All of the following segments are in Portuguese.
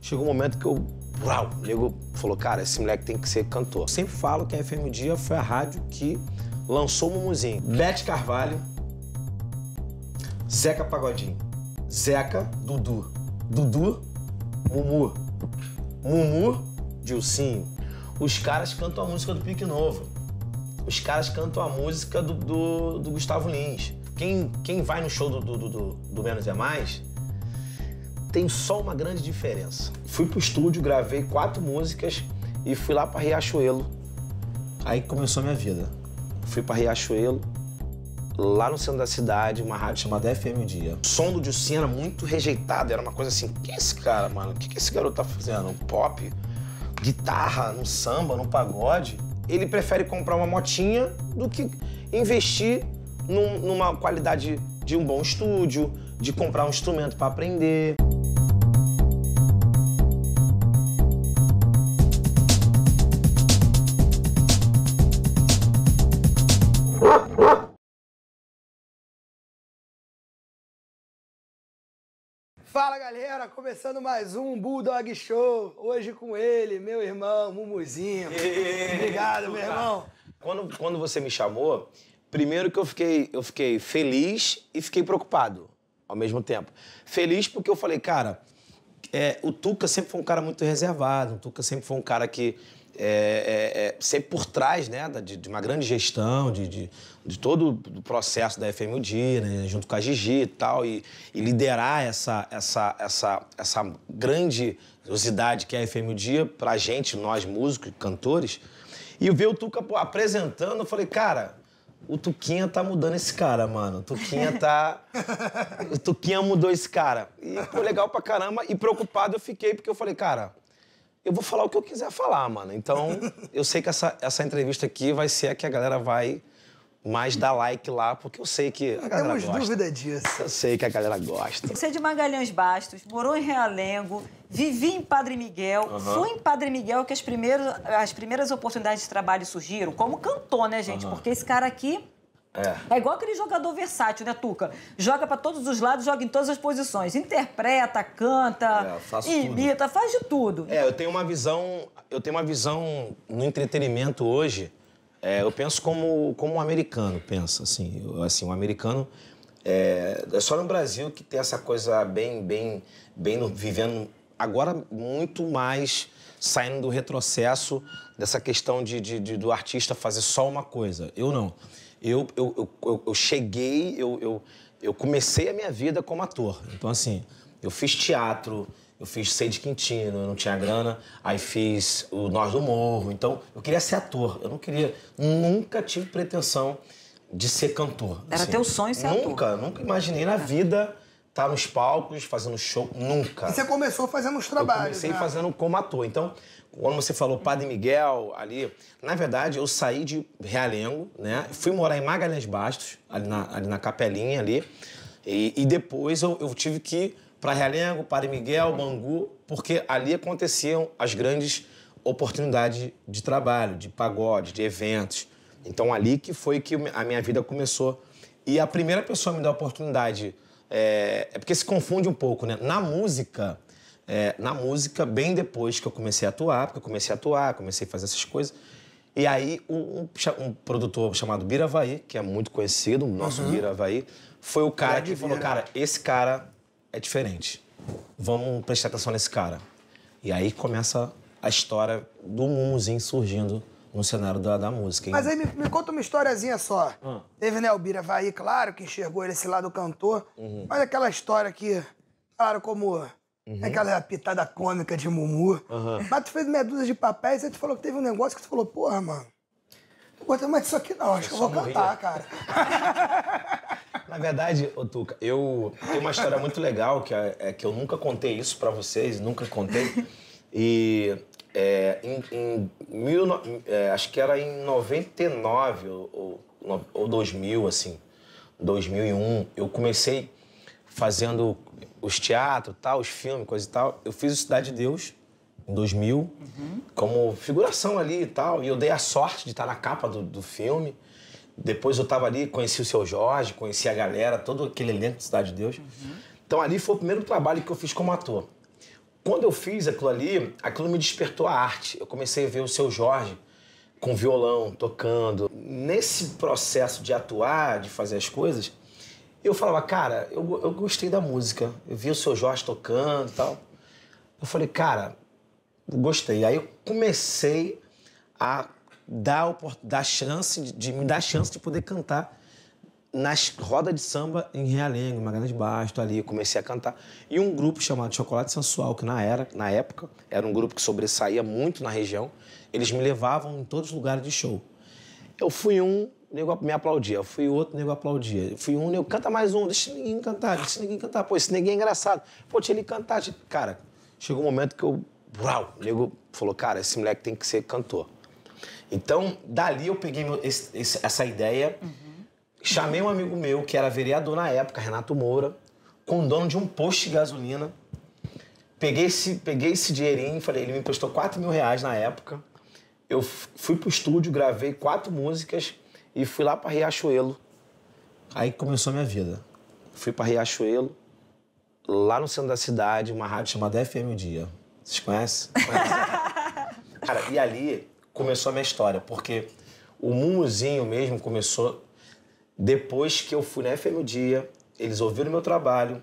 Chegou um momento que eu. Uau! O falou, cara, esse moleque tem que ser cantor. Eu sempre falo que a FM Dia foi a rádio que lançou o Mumuzinho. Beth Carvalho, Zeca Pagodinho, Zeca, Dudu, Dudu, Mumu, Mumu, Dilcinho. Os caras cantam a música do Pique Novo. Os caras cantam a música do, do, do Gustavo Lins. Quem, quem vai no show do, do, do, do Menos é Mais tem só uma grande diferença. Fui pro estúdio, gravei quatro músicas e fui lá para Riachuelo. Aí começou a minha vida. Fui para Riachuelo, lá no centro da cidade, uma rádio chamada FM Dia. O som do era muito rejeitado, era uma coisa assim, que esse cara, mano? O que, que esse garoto tá fazendo? pop? Guitarra, no samba, no pagode? Ele prefere comprar uma motinha do que investir num, numa qualidade de um bom estúdio, de comprar um instrumento para aprender. Fala galera, começando mais um Bulldog Show. Hoje com ele, meu irmão Mumuzinho. Eee, Obrigado, meu cara. irmão. Quando, quando você me chamou, primeiro que eu fiquei, eu fiquei feliz e fiquei preocupado ao mesmo tempo. Feliz porque eu falei, cara, é, o Tuca sempre foi um cara muito reservado, o Tuca sempre foi um cara que é, é, é, sempre por trás né, de, de uma grande gestão, de, de, de, todo o processo da FMUD, né, junto com a Gigi e tal, e, e liderar essa, essa, essa, essa grandiosidade que é a FMUD para a gente, nós músicos, cantores. E ver o Tuca apresentando, eu falei, cara, o Tuquinha tá mudando esse cara, mano. O Tuquinha tá. o Tuquinha mudou esse cara. E foi legal pra caramba. E preocupado eu fiquei, porque eu falei, cara, eu vou falar o que eu quiser falar, mano. Então, eu sei que essa, essa entrevista aqui vai ser a que a galera vai mais dar like lá, porque eu sei que a galera Temos gosta. dúvida disso. Eu sei que a galera gosta. Você é de Magalhães Bastos, morou em Realengo, vivi em Padre Miguel. Uhum. Foi em Padre Miguel que as primeiras, as primeiras oportunidades de trabalho surgiram, como cantor, né, gente? Uhum. Porque esse cara aqui é. é igual aquele jogador versátil, né, Tuca? Joga para todos os lados, joga em todas as posições. Interpreta, canta, é, imita, tudo. faz de tudo. É, eu tenho uma visão, eu tenho uma visão no entretenimento hoje. É, eu penso como como um americano pensa, assim, eu, assim, um americano é, é, só no Brasil que tem essa coisa bem bem bem no, vivendo agora muito mais saindo do retrocesso dessa questão de, de, de do artista fazer só uma coisa. Eu não eu, eu, eu, eu cheguei, eu, eu, eu comecei a minha vida como ator. Então, assim, eu fiz teatro, eu fiz Sei de Quintino, eu não tinha grana, aí fiz o Nós do Morro. Então, eu queria ser ator. Eu não queria. Nunca tive pretensão de ser cantor. Era assim. teu sonho ser nunca, ator? Nunca, nunca imaginei na é. vida estar tá nos palcos, fazendo show, nunca. E você começou fazendo os trabalhos. Eu comecei né? fazendo como ator. Então, quando você falou Padre Miguel ali, na verdade eu saí de Realengo, né? Fui morar em Magalhães Bastos, ali na, ali na capelinha ali. E, e depois eu, eu, tive que ir para Realengo, Padre Miguel, Bangu, porque ali aconteciam as grandes oportunidades de trabalho, de pagode, de eventos. Então ali que foi que a minha vida começou. E a primeira pessoa a me deu a oportunidade é, é porque se confunde um pouco, né? Na música, é, na música bem depois que eu comecei a atuar, porque eu comecei a atuar, comecei a fazer essas coisas. E aí um, um produtor chamado Biravaí, que é muito conhecido, o nosso uhum. Biravaí, foi o cara que falou, cara, esse cara é diferente. Vamos prestar atenção nesse cara. E aí começa a história do Mumuzinho surgindo no cenário da, da música. Hein? Mas aí me, me, conta uma historiazinha só. Ah. Teve, né, o Biravaí, claro, que enxergou ele esse lado cantor. Uhum. Mas aquela história que, claro, como Uhum. Aquela pitada cômica de Mumu. Uhum. Mas tu fez meia dúzia de papéis e tu falou que teve um negócio que tu falou, porra, mano. Não aguento mais isso aqui não, acho é que eu vou morria. cantar, cara. Na verdade, ô Tuca, eu tenho uma história muito legal que é, é que eu nunca contei isso para vocês, nunca contei. E é, em, em mil, é, acho que era em 99 ou, ou, ou 2000, assim, 2001, eu comecei fazendo os teatros, tal, os filmes, coisa e tal. Eu fiz o Cidade de Deus em 2000, uhum. como figuração ali e tal. E eu dei a sorte de estar na capa do, do filme. Depois eu estava ali, conheci o seu Jorge, conheci a galera, todo aquele elenco do Cidade de Deus. Uhum. Então ali foi o primeiro trabalho que eu fiz como ator. Quando eu fiz aquilo ali, aquilo me despertou a arte. Eu comecei a ver o seu Jorge com violão, tocando. Nesse processo de atuar, de fazer as coisas, eu falava, cara, eu, eu gostei da música. Eu vi o seu Jorge tocando e tal. Eu falei, cara, gostei. Aí eu comecei a dar, dar chance, de, me dar chance de poder cantar nas rodas de samba em Realengo, Magalhães Basto, ali, eu comecei a cantar. E um grupo chamado Chocolate Sensual, que na, era, na época era um grupo que sobressaía muito na região, eles me levavam em todos os lugares de show. Eu fui um o nego me aplaudia. Eu fui outro, o nego aplaudia. fui um, nego, canta mais um, deixa ninguém cantar, deixa ninguém cantar. Pô, esse ninguém é engraçado. Pô, tinha ele cantar. Cara, chegou um momento que eu. Uau! O nego falou, cara, esse moleque tem que ser cantor. Então, dali eu peguei meu, esse, esse, essa ideia, uhum. chamei um amigo meu, que era vereador na época, Renato Moura, com o dono de um posto de gasolina. Peguei esse, peguei esse dinheirinho, falei, ele me emprestou 4 mil reais na época. Eu fui pro estúdio, gravei quatro músicas, e fui lá para Riachuelo. Aí começou a minha vida. Fui para Riachuelo, lá no centro da cidade, uma rádio chamada FM o Dia. Vocês conhecem? Cara, e ali começou a minha história, porque o mumuzinho mesmo começou depois que eu fui na FM o Dia, eles ouviram meu trabalho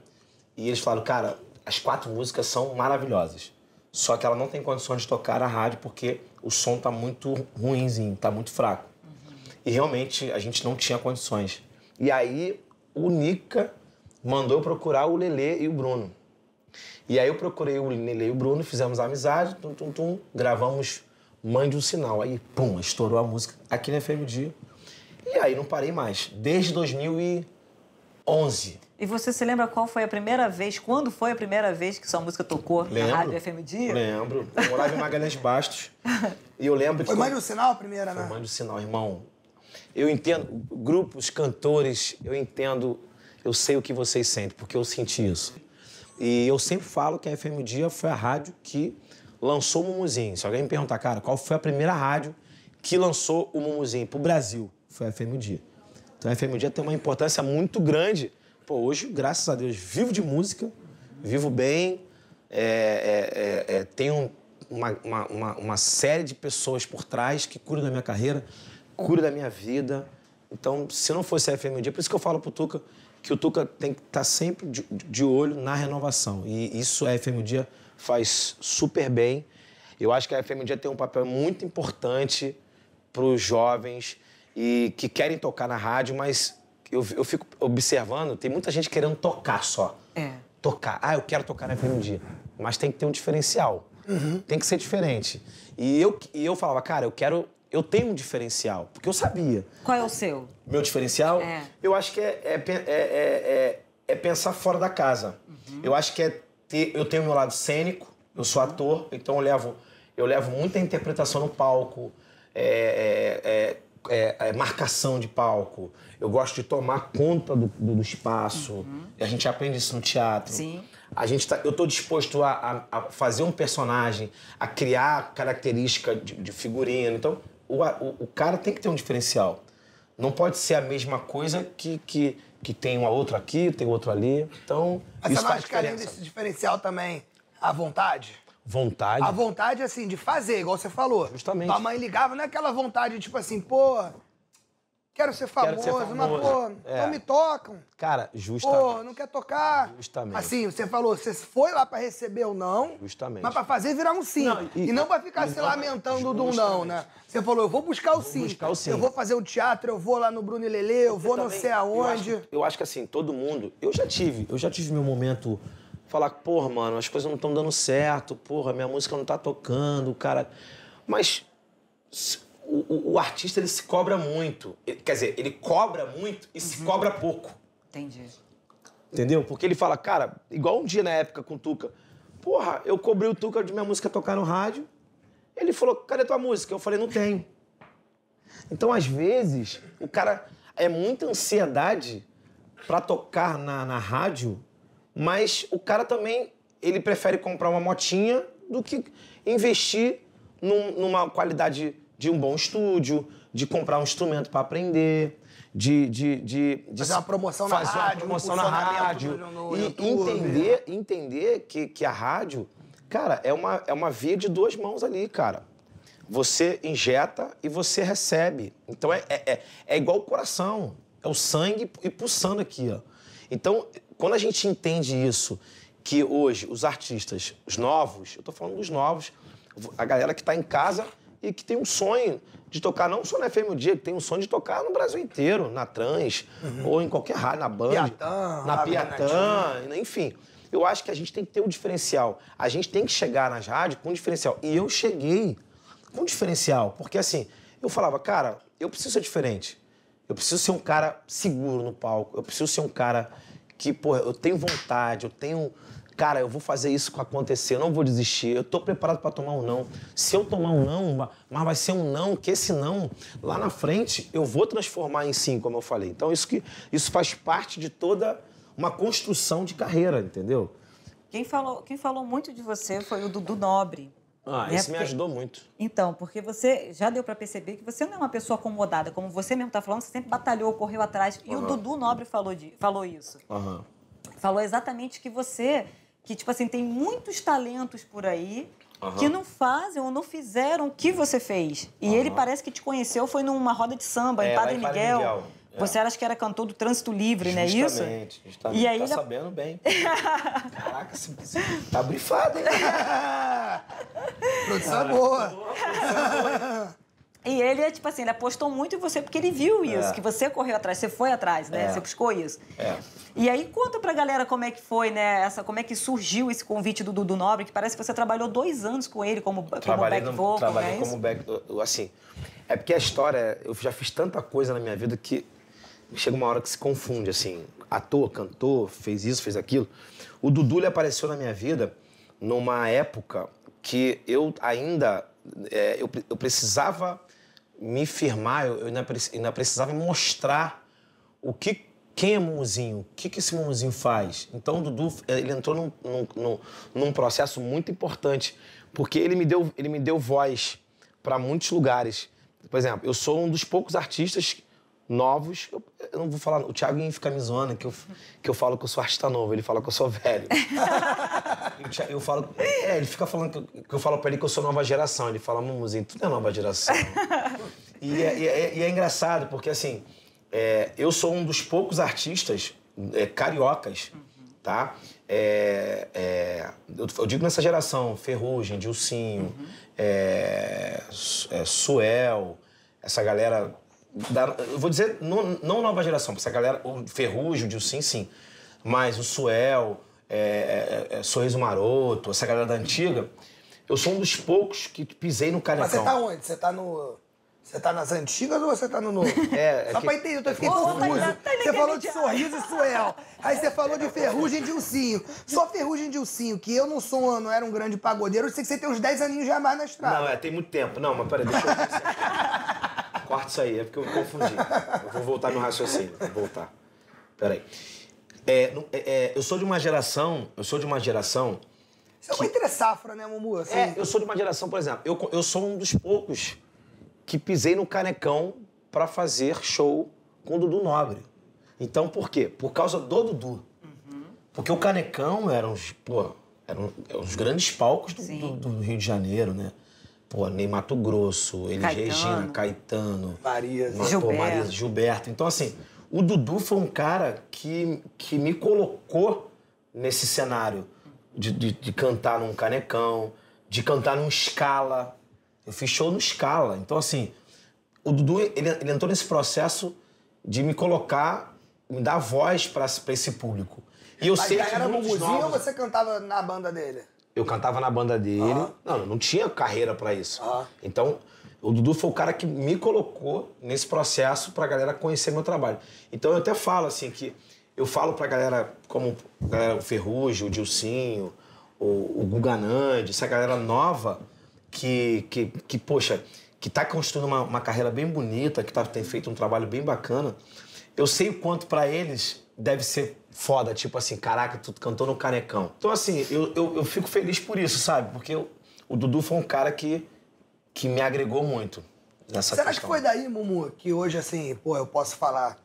e eles falaram, cara, as quatro músicas são maravilhosas. Só que ela não tem condições de tocar a rádio porque o som tá muito ruinzinho, tá muito fraco. E realmente a gente não tinha condições. E aí o Nica mandou eu procurar o Lele e o Bruno. E aí eu procurei o Lele e o Bruno, fizemos amizade, tum, tum, tum, gravamos Mande um Sinal. Aí, pum, estourou a música aqui na FMD. E aí não parei mais, desde 2011. E você se lembra qual foi a primeira vez, quando foi a primeira vez que sua música tocou lembro, na rádio FMD? Lembro, eu morava em Magalhães Bastos. e eu lembro que... Foi Mande um Sinal a primeira, foi né? Mande um Sinal, irmão. Eu entendo grupos, cantores, eu entendo, eu sei o que vocês sentem, porque eu senti isso. E eu sempre falo que a FM Dia foi a rádio que lançou o Mumuzinho. Se alguém me perguntar, cara, qual foi a primeira rádio que lançou o Mumuzinho pro Brasil? Foi a FM Dia. Então a FM Dia tem uma importância muito grande. Pô, hoje, graças a Deus, vivo de música, vivo bem, é, é, é, é tenho uma, uma, uma série de pessoas por trás que cuidam da minha carreira cura da minha vida. Então, se não fosse a FM um dia, por isso que eu falo pro Tuca que o Tuca tem que estar tá sempre de, de, olho na renovação. E isso a FM um dia faz super bem. Eu acho que a FM um dia tem um papel muito importante para os jovens e que querem tocar na rádio, mas eu, eu fico observando, tem muita gente querendo tocar só. É. Tocar. Ah, eu quero tocar na FM um dia. Mas tem que ter um diferencial. Uhum. Tem que ser diferente. E eu, e eu falava, cara, eu quero eu tenho um diferencial, porque eu sabia. Qual é o seu? Meu diferencial? É. Eu acho que é é, é, é, é, é pensar fora da casa. Uhum. Eu acho que é ter. Eu tenho meu lado cênico, eu sou uhum. ator, então eu levo, eu levo muita interpretação no palco, é, marcação de palco. Eu gosto de tomar conta do, do espaço. Uhum. A gente aprende isso no teatro. Sim. A gente tá, eu estou disposto a, a, a, fazer um personagem, a criar característica de, de figurino. Então, o, o, o, cara tem que ter um diferencial. Não pode ser a mesma coisa que, que, que tem uma outra aqui, tem outro ali. Então, Mas isso você não acha que além desse diferencial também, a vontade? Vontade? A vontade, assim, de fazer, igual você falou. Justamente. A mãe ligava, não é aquela vontade, tipo assim, pô, Quero ser famoso, Quero ser famoso. mas, pô, é. não me tocam. Cara, justamente. Pô, não quer tocar. Justamente. Assim, você falou, você foi lá pra receber ou não. Justamente. Mas pra fazer virar um sim. Não, e, e, não pra ficar se lamentando né? justamente. do não, né? Você falou, eu vou buscar o, vou sim. buscar o sim. Eu vou fazer o um teatro, eu vou lá no Bruno e Lele, eu vou também, não sei aonde. Eu acho, eu acho que assim, todo mundo. Eu já tive, eu já tive meu momento falar, porra, mano, as coisas não estão dando certo, porra, minha música não tá tocando, cara. Mas o, o, o, artista ele se cobra muito. Ele, quer dizer, ele cobra muito e uhum. se cobra pouco. Entendi. Entendeu? Porque ele fala, cara, igual um dia na época com o Tuca. Porra, eu cobri o Tuca de minha música tocar no rádio. Ele falou, cadê tua música? Eu falei, não tenho. Então, às vezes, o cara é muita ansiedade para tocar na, na rádio, mas o cara também, ele prefere comprar uma motinha do que investir num, numa qualidade de um bom estúdio, de comprar um instrumento para aprender, de, de, de, de, fazer uma promoção na rádio, uma promoção na rádio e entender, né? entender que, que a rádio, cara, é uma, é uma via de duas mãos ali, cara. Você injeta e você recebe. Então é, é, é, é igual o coração, é o sangue e pulsando aqui, ó. Então, quando a gente entende isso, que hoje os artistas, os novos, eu tô falando dos novos, a galera que tá em casa e que tem um sonho de tocar não só na FM o Dia, que tem um sonho de tocar no Brasil inteiro, na Trans, uhum. ou em qualquer rádio, na Band, Piatã, na Piatã, enfim. Eu acho que a gente tem que ter um diferencial. A gente tem que chegar nas rádios com um diferencial. E eu cheguei com um diferencial, porque assim, eu falava, cara, eu preciso ser diferente. Eu preciso ser um cara seguro no palco, eu preciso ser um cara que, pô, eu tenho vontade, eu tenho cara, eu vou fazer isso acontecer, eu não vou desistir, eu tô preparado para tomar um não. Se eu tomar um não, mas vai ser um não, que esse não, lá na frente, eu vou transformar em sim, como eu falei. Então, isso, que, isso faz parte de toda uma construção de carreira, entendeu? Quem falou, quem falou muito de você foi o Dudu Nobre. Ah, né? isso me ajudou muito. Então, porque você já deu para perceber que você não é uma pessoa acomodada, como você mesmo está falando, você sempre batalhou, correu atrás. Uhum. E o Dudu Nobre falou, de, falou isso. Uhum. Falou exatamente que você que, tipo assim, tem muitos talentos por aí Uhum. que não fazem ou não fizeram o que você fez. E uhum. ele parece que te conheceu foi numa roda de samba é, em Padre, Padre Miguel. É. Você era que era cantor do Trânsito Livre, não é isso? Justamente, justamente. E aí, tá ele... sabendo bem. Caraca, se, tá brifado, hein? Produção é boa. Produção é boa. E ele, tipo assim, ele apostou muito em você porque ele viu isso, é. que você correu atrás, você foi atrás, né? É. Você buscou isso. É. E aí conta pra galera como é que foi, né? Essa, como é que surgiu esse convite do Dudu Nobre, que parece que você trabalhou dois anos com ele como, como trabalhei back vocal, é Trabalhei né? como back... Assim, é porque a história... Eu já fiz tanta coisa na minha vida que chega uma hora que se confunde, assim. Ator, cantor, fez isso, fez aquilo. O Dudu, ele apareceu na minha vida numa época que eu ainda... É, eu, eu precisava me firmar, eu ainda, precisava mostrar o que quem é Mumuzinho? O que, que esse Mumuzinho faz? Então, o Dudu eh, ele entrou num, num, num, processo muito importante, porque ele me deu, ele me deu voz para muitos lugares. Por exemplo, eu sou um dos poucos artistas novos, eu eu não vou falar. O Thiago fica me zoando que eu, que eu falo que eu sou artista novo, ele fala que eu sou velho. eu falo. É, ele fica falando que eu, que eu, falo pra ele que eu sou nova geração. Ele fala, música tudo é nova geração. e, é, e, é, e, é, engraçado, porque assim, é, eu sou um dos poucos artistas é, cariocas, uhum. tá? É, é, eu, eu, digo nessa geração, Ferrugem, Dilcinho, uhum. Suel, essa galera da, eu vou dizer, não, não nova geração, porque essa galera, o Ferrugem, o Dilcim, sim, mas o Suel, é, é, é, Sorriso Maroto, essa galera da antiga, eu sou um dos poucos que pisei no carnaval Mas você tá onde? Você tá no... Você tá nas antigas ou você tá no novo? É, é, Só que... pra entender, eu tô ficando tá confuso. Tá você falou de sorriso e suel. Aí você falou de ferrugem de ursinho. Só ferrugem de ursinho, que eu não sou, não era um grande pagodeiro, eu sei que você tem uns 10 aninhos já mais na estrada. Não, é, tem muito tempo. Não, mas peraí, deixa eu. Corta isso aí, é porque eu confundi. eu vou voltar no raciocínio. Vou voltar. Peraí. É, é, é, eu sou de uma geração. Eu sou de uma geração. Você que... é uma entre-safra, né, Mumu? Assim... É, eu sou de uma geração, por exemplo. Eu, eu sou um dos poucos que pisei no canecão para fazer show com o Dudu Nobre. Então, por quê? Por causa do Dudu. Uhum. Porque o Canecão eram uns, pô, eram, eram os grandes palcos do, do, do, Rio de Janeiro, né? Pô, Ney Mato Grosso, ele Caetano. Regina, Caetano. Maria. Gilberto. Pô, Maria Gilberto. Então, assim, o Dudu foi um cara que, que me colocou nesse cenário de, de, de cantar num canecão, de cantar num escala. Eu fiz show no escala. Então, assim, o Dudu ele, ele entrou nesse processo de me colocar, me dar voz para esse público. E eu Mas sei já que era bubuzinho ou você cantava na banda dele? Eu cantava na banda dele. Uhum. Não, não tinha carreira para isso. Então, o Dudu foi o cara que me colocou nesse processo pra galera conhecer meu trabalho. Então, eu até falo, assim, que eu falo pra galera, como galera, o Ferrugem, o Dilcinho, o, o Guga essa galera nova que, que, que poxa, que tá construindo uma, uma carreira bem bonita, que tá, tem feito um trabalho bem bacana. Eu sei o quanto para eles deve ser foda, tipo assim, caraca, tu cantou no canecão. Então, assim, eu, eu, eu fico feliz por isso, sabe? Porque eu, o Dudu foi um cara que, que me agregou muito nessa Será questão. que foi daí, Mumu, que hoje, assim, pô, eu posso falar,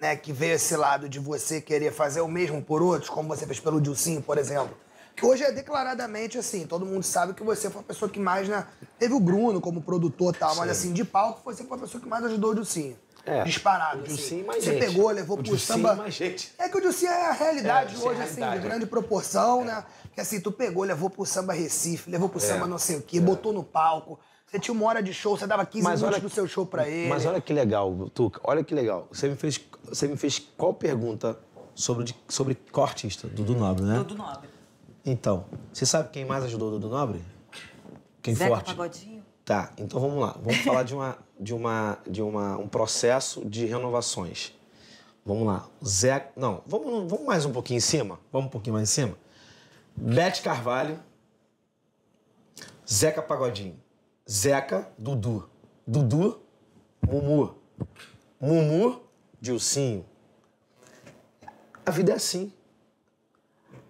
né, que veio esse lado de você querer fazer o mesmo por outros, como você fez pelo Dilcinho, por exemplo? que hoje é declaradamente assim, todo mundo sabe que você foi a pessoa que mais, né? Teve o Bruno como produtor e tal, Sim. mas assim, de palco, você foi a pessoa que mais ajudou o Dilcinho. É. Disparado. O assim. É mais Você gente. pegou, levou o pro Jussim é samba. Mais gente. É que o Jussim é a realidade é, hoje, é a realidade, assim, de grande proporção, é. né? Que assim, tu pegou, levou pro samba Recife, levou pro samba não sei o quê, botou no palco. Você tinha uma hora de show, você dava 15 mas minutos olha, do seu show pra ele. Mas olha que legal, Tuca, olha que legal. Você me fez, você me fez qual pergunta sobre, sobre qual artista? Dudu Nobre, né? Dudu Nobre. Então, você sabe quem mais ajudou o Dudu Nobre? Quem Zeca forte? Pagodinho. Tá, então vamos lá. Vamos falar de uma, de, uma, de uma, um processo de renovações. Vamos lá. Zé. Não, vamos, vamos mais um pouquinho em cima? Vamos um pouquinho mais em cima? Beth Carvalho, Zeca Pagodinho, Zeca, Dudu, Dudu, Mumu, Mumu, Dilcinho. A vida é assim.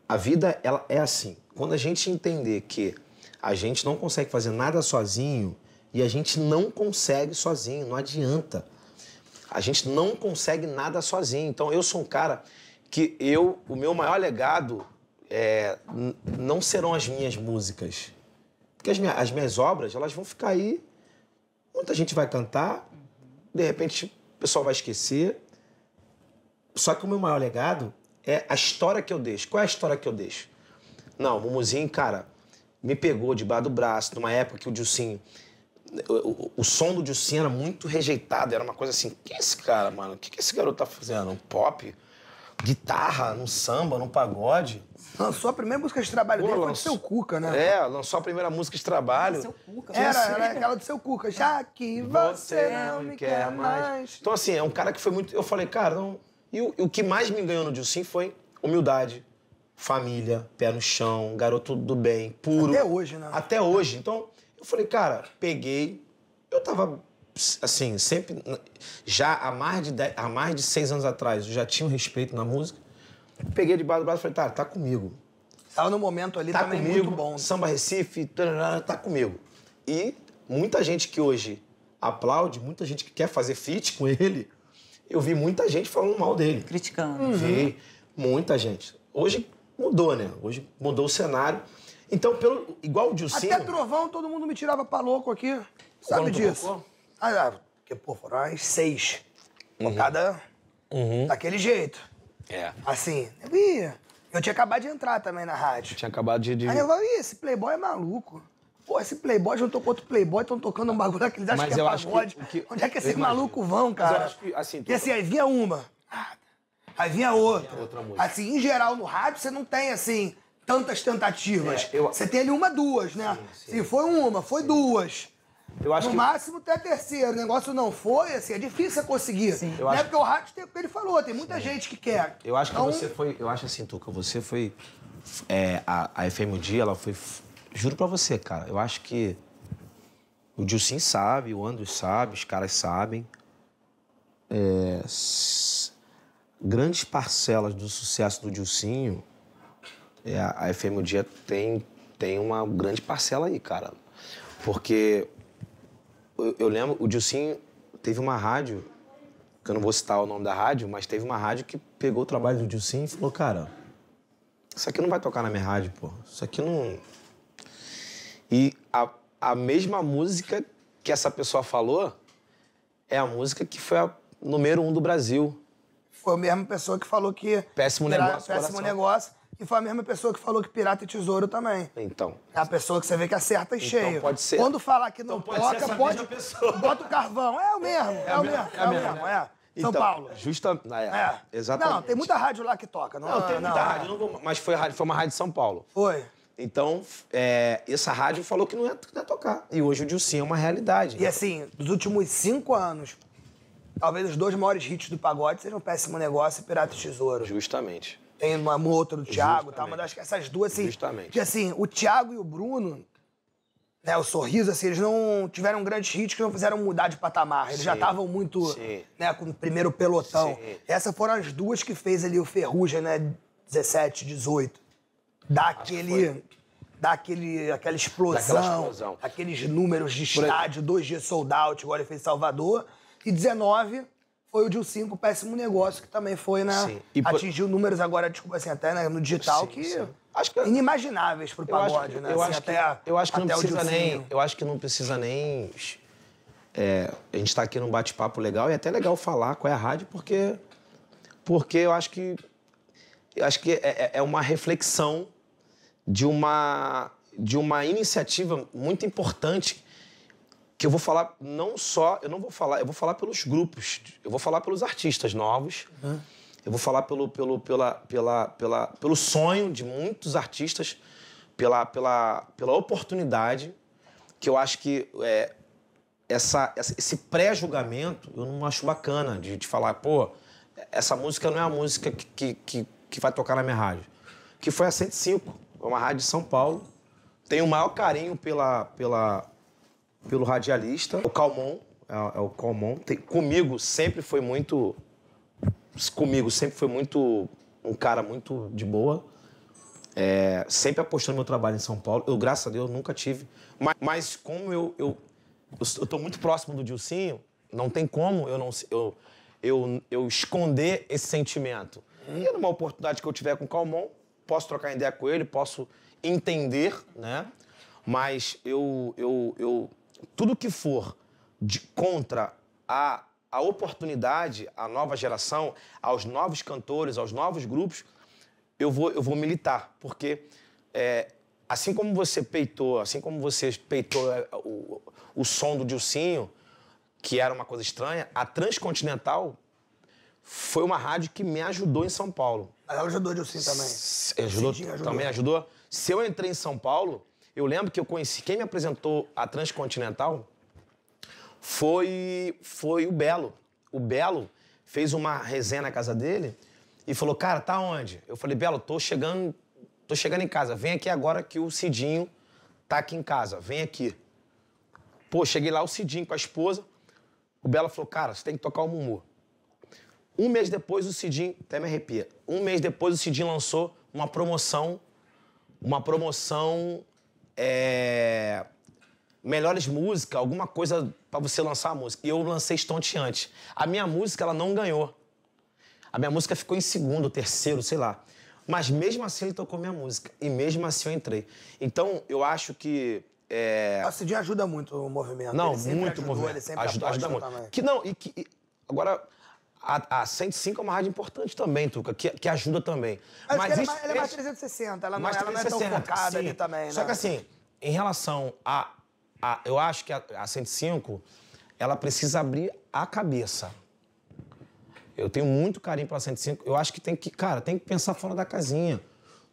A vida ela é assim. Quando a gente entender que a gente não consegue fazer nada sozinho, e a gente não consegue sozinho, não adianta. A gente não consegue nada sozinho. Então eu sou um cara que eu, o meu maior legado é, não serão as minhas músicas. Porque as, minha, as minhas obras, elas vão ficar aí. Muita gente vai cantar, de repente o pessoal vai esquecer. Só que o meu maior legado é a história que eu deixo. Qual é a história que eu deixo? Não, o Mumuzinho, cara, me pegou debaixo do braço, numa época que o Dilcinho o, o, som do Jussi era muito rejeitado. Era uma coisa assim, que é esse cara, mano? O que, que esse garoto tá fazendo? Um pop? Guitarra, num samba, num pagode. Lançou a primeira música de trabalho Pô, dele, lanç... foi do Seu Cuca, né? É, lançou a primeira música de trabalho. Seu Cuca. Era, era aquela do Seu Cuca. Já que você, você não me quer mais. mais. Então, assim, é um cara que foi muito... Eu falei, cara, não... E o, o que mais me ganhou no Jussim foi humildade, família, pé no chão, garoto do bem, puro. Até hoje, né? Até hoje. Então, eu falei, cara, peguei. Eu tava, assim, sempre. Já há mais de, dez, há mais de seis anos atrás, eu já tinha um respeito na música. Peguei de debaixo do braço e falei, tá, tá comigo. Tava no momento ali tá também comigo, muito bom. Samba Recife, tá comigo. E muita gente que hoje aplaude, muita gente que quer fazer feat com ele, eu vi muita gente falando mal dele. Criticando. Uhum. Vi muita gente. Hoje mudou, né? Hoje mudou o cenário. Então, pelo, igual o Dilcinho... Até trovão, todo mundo me tirava pra louco aqui. Sabe Quando disso? Ah, ah, porque, pô, foram umas seis. Uhum. Cada... Uhum. Daquele jeito. É. Assim, eu ia. Eu tinha acabado de entrar também na rádio. Eu tinha acabado de... de... Aí eu falei, esse playboy é maluco. Pô, esse Playboy juntou com outro Playboy, estão tocando um bagulho que eles acham Mas que é pagode. Que, que, Onde é que esses malucos vão, cara? Mas que, assim, e assim, aí vinha uma, ah, aí vinha outra. Vinha outra música. Assim, em geral, no rádio, você não tem, assim, tantas tentativas. É, eu... Você tem ali uma, duas, né? Sim, Se foi uma, foi sim. duas. Eu acho no que... máximo até terceiro. O negócio não foi, assim, é difícil você conseguir. Sim. Eu não né? acho... é porque o rádio tem o que ele falou, tem muita gente que quer. Eu acho então... que você foi. Eu acho assim, Tuca, você foi. É, a, a FM Dia, ela foi. Juro pra você, cara. Eu acho que o Dilcim sabe, o Andros sabe, os caras sabem. É, grandes parcelas do sucesso do Dilcinho é, a FM O Dia tem, tem uma grande parcela aí, cara. Porque eu, eu lembro, o Dilcim teve uma rádio, que eu não vou citar o nome da rádio, mas teve uma rádio que pegou o trabalho do Dilcim e falou, cara, isso aqui não vai tocar na minha rádio, pô. Isso aqui não... E a, a mesma música que essa pessoa falou é a música que foi a número um do Brasil. Foi a mesma pessoa que falou que. Péssimo negócio. Péssimo coração. negócio. E foi a mesma pessoa que falou que pirata e tesouro também. Então. É a pessoa que você vê que acerta e então, cheia. Pode ser. Quando falar que não então, pode toca, pode. Bota o carvão. É o mesmo, é, é, é o mesmo, é, o mesmo, é. São então, Paulo. Justamente. É, é. Exatamente. Não, tem muita rádio lá que toca, não Não, tem é? muita não, rádio, não vou, mas foi, rádio, foi uma rádio de São Paulo. Foi. Então, é, essa rádio falou que não ia, ia tocar. E hoje o Dilcinho é uma realidade. E assim, dos últimos cinco anos, talvez os dois maiores hits do pagode sejam Péssimo Negócio e Pirata e Tesouro. Justamente. Tem uma, uma outra do Thiago e tal, mas acho que essas duas, assim. Justamente. Que assim, o Thiago e o Bruno, né, o sorriso, assim, eles não tiveram grandes hits que não fizeram mudar de patamar. Eles sim, já estavam muito, né, com o primeiro pelotão. Essas foram as duas que fez ali o Ferrugem, né, 17, 18. Dá daquele, aquela explosão, explosão, aqueles números de estádio, dois dias sold out, agora ele fez Salvador. E 19, foi o de 5, péssimo negócio, que também foi na. Né, atingiu por... números agora, desculpa, tipo, assim, até né, no digital sim, que. Sim. Acho que é inimagináveis pro pagode, eu acho, né? Eu, assim, acho até, que, eu acho que não precisa nem. Eu acho que não precisa nem. É, a gente está aqui num bate-papo legal e é até legal falar qual é a rádio, porque. Porque eu acho que. Eu acho que é, é, é uma reflexão de uma, de uma iniciativa muito importante que eu vou falar não só, eu não vou falar, eu vou falar pelos grupos, eu vou falar pelos artistas novos, uhum. eu vou falar pelo, pelo, pela, pela, pela, pelo sonho de muitos artistas, pela, pela, pela oportunidade, que eu acho que é, essa, esse pré-julgamento eu não acho bacana de, de falar, pô, essa música não é a música que, que, que, que vai tocar na minha rádio. Que foi a 105, é uma rádio de São Paulo. Tenho o maior carinho pela, pela, pelo radialista, o Calmon. É, é o Calmon. Tem, comigo sempre foi muito. Comigo sempre foi muito. Um cara muito de boa. É, sempre apostando no meu trabalho em São Paulo. Eu, graças a Deus, nunca tive. Mas, mas como eu, eu, eu, eu muito próximo do Dilcinho, não tem como eu não eu, eu, eu esconder esse sentimento. E é numa oportunidade que eu tiver com o Calmon, posso trocar ideia com ele, posso entender, né? Mas eu, eu, eu, tudo que for de contra a, a oportunidade, à nova geração, aos novos cantores, aos novos grupos, eu vou, eu vou militar, porque é, assim como você peitou, assim como você peitou é, o, o som do Dilcinho, que era uma coisa estranha, a Transcontinental foi uma rádio que me ajudou em São Paulo. Ela ajudou o Dilcinho também. S ajudou, ajudou. Também ajudou. Se eu entrei em São Paulo, eu lembro que eu conheci. Quem me apresentou a Transcontinental foi, foi o Belo. O Belo fez uma resenha na casa dele e falou: Cara, tá onde? Eu falei: Belo, tô chegando, tô chegando em casa. Vem aqui agora que o Cidinho tá aqui em casa. Vem aqui. Pô, cheguei lá, o Cidinho com a esposa. O Belo falou: Cara, você tem que tocar o Mumu. Um mês depois, o Cidinho, até me arrepia. Um mês depois, o Cidinho lançou uma promoção, uma promoção é, melhores músicas, alguma coisa para você lançar a música. E eu lancei Estonteante. A minha música, ela não ganhou. A minha música ficou em segundo, terceiro, sei lá. Mas mesmo assim ele tocou minha música. E mesmo assim eu entrei. Então, eu acho que. É... A ah, Cidinha ajuda muito o movimento. Não, muito ajudou, movimento. Ele sempre ajuda, ajuda muito. Que não, e que. E, agora, a, a 105 é uma rádio importante também, Tuca, que, que ajuda também. mas mas que ela, é isso, ela é mais 360, ela não, ela não é tão focada sim. ali também, né? Só que assim, em relação a. a eu acho que a, a 105, ela precisa abrir a cabeça. Eu tenho muito carinho pela 105. Eu acho que tem que, cara, tem que pensar fora da casinha.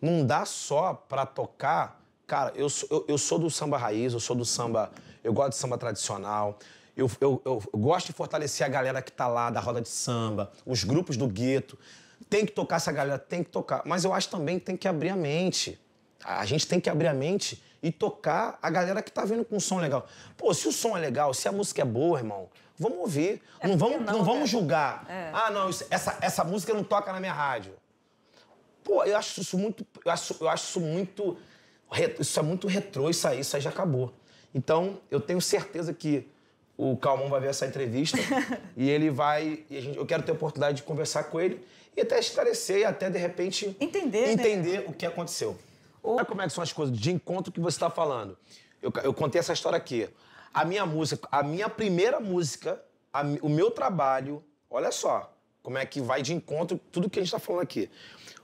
Não dá só pra tocar. Cara, eu eu, eu sou do samba raiz, eu sou do samba. Eu gosto de samba tradicional. Eu, eu, eu gosto de fortalecer a galera que tá lá, da roda de samba, os grupos do gueto. Tem que tocar essa galera, tem que tocar. Mas eu acho também que tem que abrir a mente. A gente tem que abrir a mente e tocar a galera que tá vendo com um som legal. Pô, se o som é legal, se a música é boa, irmão, vamos ouvir. É não vamos, não, não vamos né? julgar. É. Ah, não, isso, essa, essa música não toca na minha rádio. Pô, eu acho isso muito. Eu acho, eu acho isso muito. Isso é muito retrô, isso aí, isso aí já acabou. Então, eu tenho certeza que o Calmon vai ver essa entrevista e ele vai. E gente, eu quero ter a oportunidade de conversar com ele e até esclarecer e até, de repente, entender, né? entender né? o que aconteceu. Olha como é que são as coisas de encontro que você está falando. Eu, eu, contei essa história aqui. A minha música, a minha primeira música, a, o meu trabalho, olha só como é que vai de encontro tudo que a gente está falando aqui.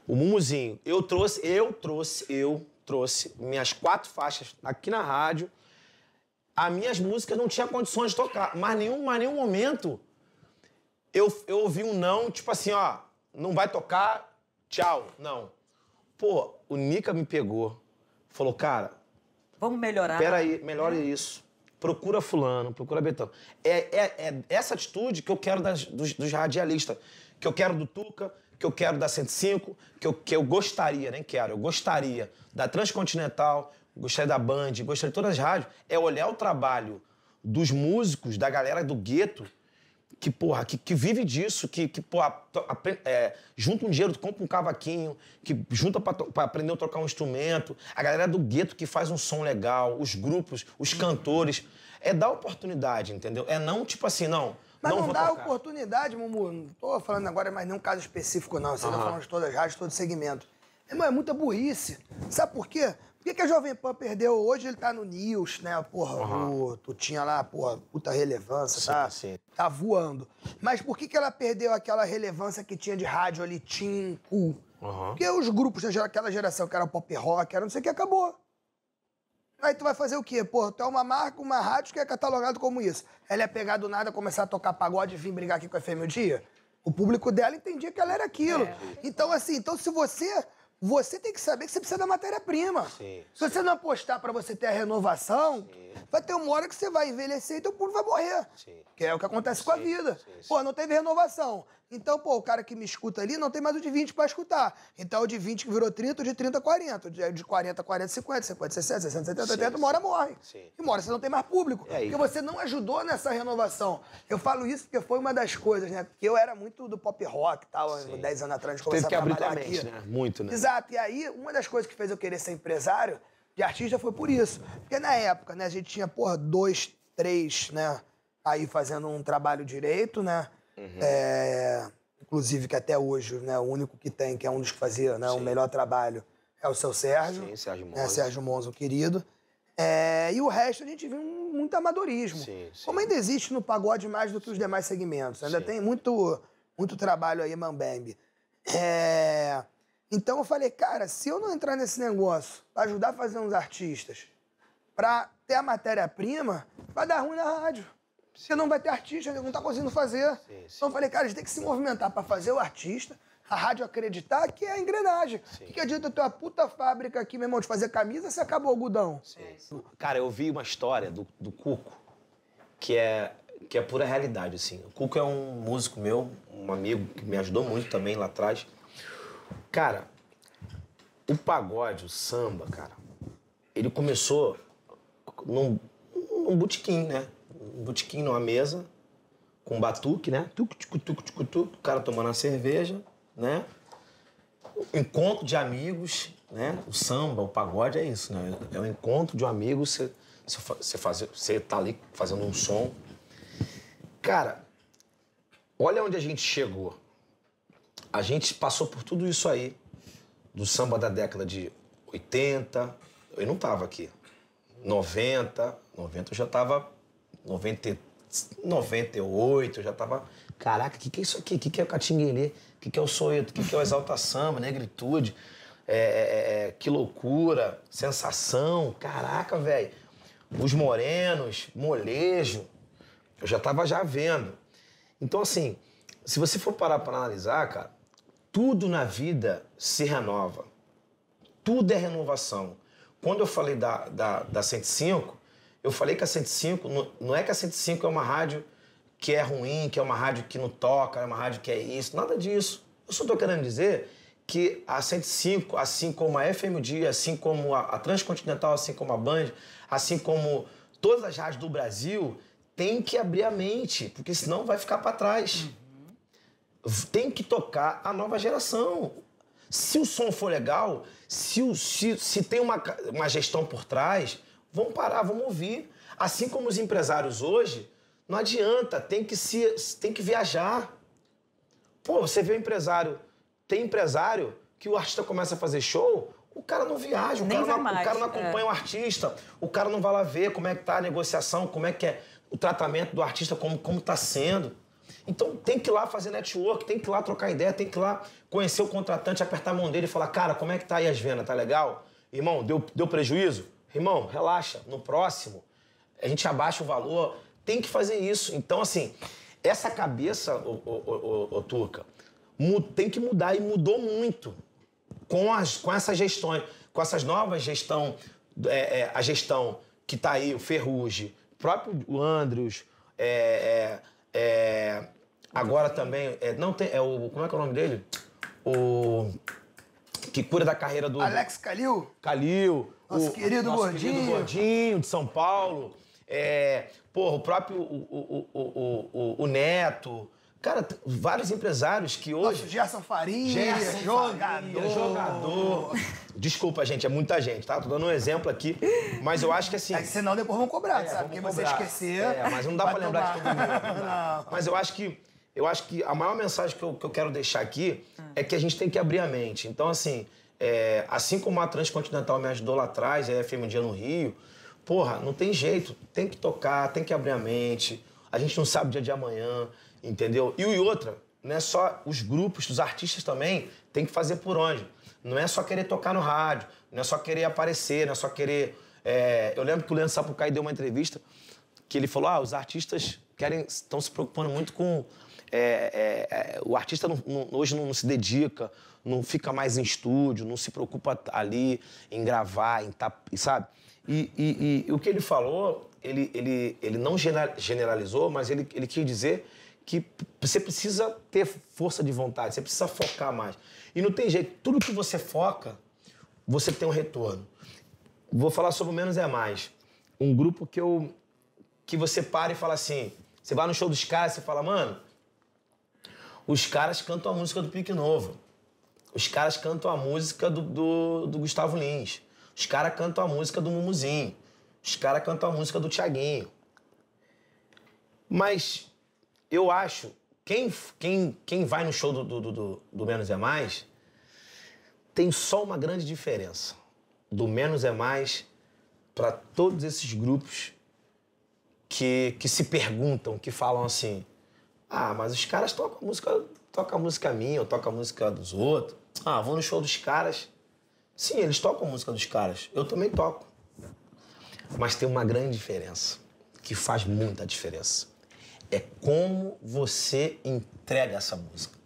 O Mumuzinho, eu trouxe, eu trouxe, eu trouxe minhas quatro faixas aqui na rádio as minhas músicas não tinha condições de tocar. Mas nenhum, mas nenhum momento eu, eu ouvi um não, tipo assim, ó, não vai tocar, tchau. Não. Pô, o Nica me pegou. Falou, cara. Vamos melhorar. Peraí, melhora isso. Procura fulano, procura Betão. É, é, é essa atitude que eu quero das, dos, dos radialistas, que eu quero do Tuca, que eu quero da 105, que eu, que eu gostaria, nem quero, eu gostaria da Transcontinental, gostei da Band, gostei de todas as rádios, é olhar o trabalho dos músicos, da galera do gueto, que, porra, que, que vive disso, que, que porra, é, junta um dinheiro, compra um cavaquinho, que junta pra, aprender a tocar um instrumento, a galera do gueto que faz um som legal, os grupos, os cantores. É dar oportunidade, entendeu? É não, tipo assim, não. Mas não, não dá tocar. oportunidade, Mumu. Não tô falando agora mais nenhum caso específico, não. Você uhum. tá falando de todas as rádios, todo segmento. Irmão, é muita burrice. Sabe por quê? Por que, que a Jovem Pan perdeu? Hoje ele tá no News, né? Porra, uhum. o, tu tinha lá, porra, puta relevância, tá? sim, tá, sim. tá voando. Mas por que, que ela perdeu aquela relevância que tinha de rádio ali, Tim, Cool? Uhum. Porque os grupos daquela geração, que era pop rock, era não sei o que, acabou. Aí tu vai fazer o quê? Porra, tu é uma marca, uma rádio que é catalogado como isso. Ela ia pegar do nada, começar a tocar pagode e vir brigar aqui com a FM o dia? O público dela entendia que ela era aquilo. É. Então, assim, então se você você tem que saber que você precisa da matéria-prima. Se você sim. não apostar para você ter a renovação, sim. vai ter uma hora que você vai envelhecer e teu público vai morrer. Sim. Que é o que acontece com a vida. Pô, não teve renovação. Então, pô, o cara que me escuta ali não tem mais o de 20 para escutar. Então, o de 20 que virou 30, o de 30, 40. O de 40, 40, 50, 50, 60, 60, 70, 80, uma hora morre. Sim. E mora, você não tem mais público. É porque você não ajudou nessa renovação. Eu falo isso porque foi uma das coisas, né? Porque eu era muito do pop rock e tal, Sim. 10 anos atrás, começar a trabalhar abrir mente, aqui. Né? Muito, né? Exato. E aí, uma das coisas que fez eu querer ser empresário de artista foi por isso. Porque na época, né, a gente tinha, porra, dois, três, né, aí fazendo um trabalho direito, né? Uhum. É, inclusive, que até hoje, né, o único que tem, que é um dos que fazia né, o melhor trabalho, é o seu Sérgio. Sim, Sérgio né, Monza. Sérgio Monza, querido. É, e o resto a gente viu muito amadorismo. Sim, sim. Como ainda existe no pagode mais do que os demais segmentos. Ainda sim. tem muito, muito trabalho aí, Mambembe. É, então eu falei, cara, se eu não entrar nesse negócio pra ajudar a fazer uns artistas, pra ter a matéria-prima, vai dar ruim na rádio. Você não vai ter artista, não está conseguindo fazer. Sim, sim. Então eu falei, cara, a gente tem que se movimentar para fazer o artista, a rádio acreditar que é a engrenagem. O que, que adianta ter uma puta fábrica aqui, meu irmão, de fazer camisa se acabou o algodão? Sim. Cara, eu vi uma história do, do Cuco, que é, que é pura realidade, assim. O Cuco é um músico meu, um amigo que me ajudou muito também lá atrás. Cara, o pagode, o samba, cara, ele começou num, num botequim, né? botequim numa mesa, com batuque, né? Tuc, tuc, tuc, tuc, tuc, o cara tomando a cerveja, né? Encontro de amigos, né? O samba, o pagode é isso, né? É um encontro de um amigo, você, você, faz, você tá ali fazendo um som. Cara, olha onde a gente chegou. A gente passou por tudo isso aí, do samba da década de 80, eu não tava aqui. 90, 90 eu já tava 90, 98, eu já tava. Caraca, o que, que é isso aqui? O que, que é o catinguelê? O que, que é o soeto? O que, que é o exalta samba, negritude? É, é, que loucura, sensação, caraca, velho. Os morenos, molejo, eu já tava já vendo. Então, assim, se você for parar para analisar, cara, tudo na vida se renova. Tudo é renovação. Quando eu falei da, da, da 105, eu falei que a 105, não, é que a 105 é uma rádio que é ruim, que é uma rádio que não toca, é uma rádio que é isso, nada disso. Eu só estou querendo dizer que a 105, assim como a FM Dia, assim como a, Transcontinental, assim como a Band, assim como todas as rádios do Brasil, tem que abrir a mente, porque senão vai ficar para trás. Tem que tocar a nova geração. Se o som for legal, se, o, se, se tem uma, uma gestão por trás, Vamos parar, vamos ouvir. Assim como os empresários hoje, não adianta, tem que se tem que viajar. Pô, você vê o empresário, tem empresário que o artista começa a fazer show, o cara não viaja, o, Nem cara não, o cara não é. acompanha é. o artista, o cara não vai lá ver como é que tá a negociação, como é que é o tratamento do artista, como, como tá sendo. Então tem que ir lá fazer network, tem que ir lá trocar ideia, tem que ir lá conhecer o contratante, apertar a mão dele e falar, cara, como é que tá aí as vendas, tá legal? Irmão, deu, deu prejuízo? Irmão, relaxa, no próximo a gente abaixa o valor, tem que fazer isso. Então, assim, essa cabeça, ô, ô, ô, ô Turca, tem que mudar e mudou muito com, as, com essas gestões, com essas novas gestão, é, é, a gestão que está aí, o Ferrugem, o próprio Andrews, é, é, é, agora também, é, não tem, é o, como é que é o nome dele? O que cura da carreira do... Alex Calil. Calil. Nosso o, querido nosso Gordinho. Querido Gordinho de São Paulo. É, porra, o próprio o, o, o, o, Neto. Cara, vários empresários que hoje. Nosso Gerson Farinha, Gerson jogador. jogador. Desculpa, gente, é muita gente, tá? Tô dando um exemplo aqui, mas eu acho que assim. É que senão depois vão cobrar, é, sabe? Porque você esquecer. É, mas não dá pra lembrar de todo mundo. Não. Mas eu acho que eu acho que a maior mensagem que eu, que eu quero deixar aqui ah. é que a gente tem que abrir a mente. Então, assim, é, assim como a Transcontinental me ajudou lá atrás, a FM um Dia no Rio, porra, não tem jeito, tem que tocar, tem que abrir a mente, a gente não sabe o dia de amanhã, entendeu? E, e outra, não é só os grupos, os artistas também tem que fazer por onde. Não é só querer tocar no rádio, não é só querer aparecer, não é só querer. É... Eu lembro que o Leandro Sapucaí deu uma entrevista que ele falou: ah, os artistas querem estão se preocupando muito com é, é, é, o artista não, não, hoje não, não, se dedica, não fica mais em estúdio, não se preocupa ali em gravar, em sabe? E, e, e, o que ele falou, ele, ele, ele não generalizou, mas ele, ele quis dizer que você precisa ter força de vontade, você precisa focar mais. E não tem jeito, tudo que você foca, você tem um retorno. Vou falar sobre o menos é mais. Um grupo que eu que você para e fala assim, você vai no show dos caras, e fala, mano, os caras cantam a música do Pique Novo. Os caras cantam a música do, do, do Gustavo Lins. Os caras cantam a música do Mumuzinho. Os caras cantam a música do Tiaguinho. Mas eu acho, quem, quem, quem vai no show do, do, do, do Menos é Mais, tem só uma grande diferença. Do Menos é Mais para todos esses grupos que, que se perguntam, que falam assim: ah, mas os caras tocam música, tocam música minha, ou tocam a música dos outros. Ah, vou no show dos caras. Sim, eles tocam música dos caras. Eu também toco. Mas tem uma grande diferença, que faz muita diferença. É como você entrega essa música.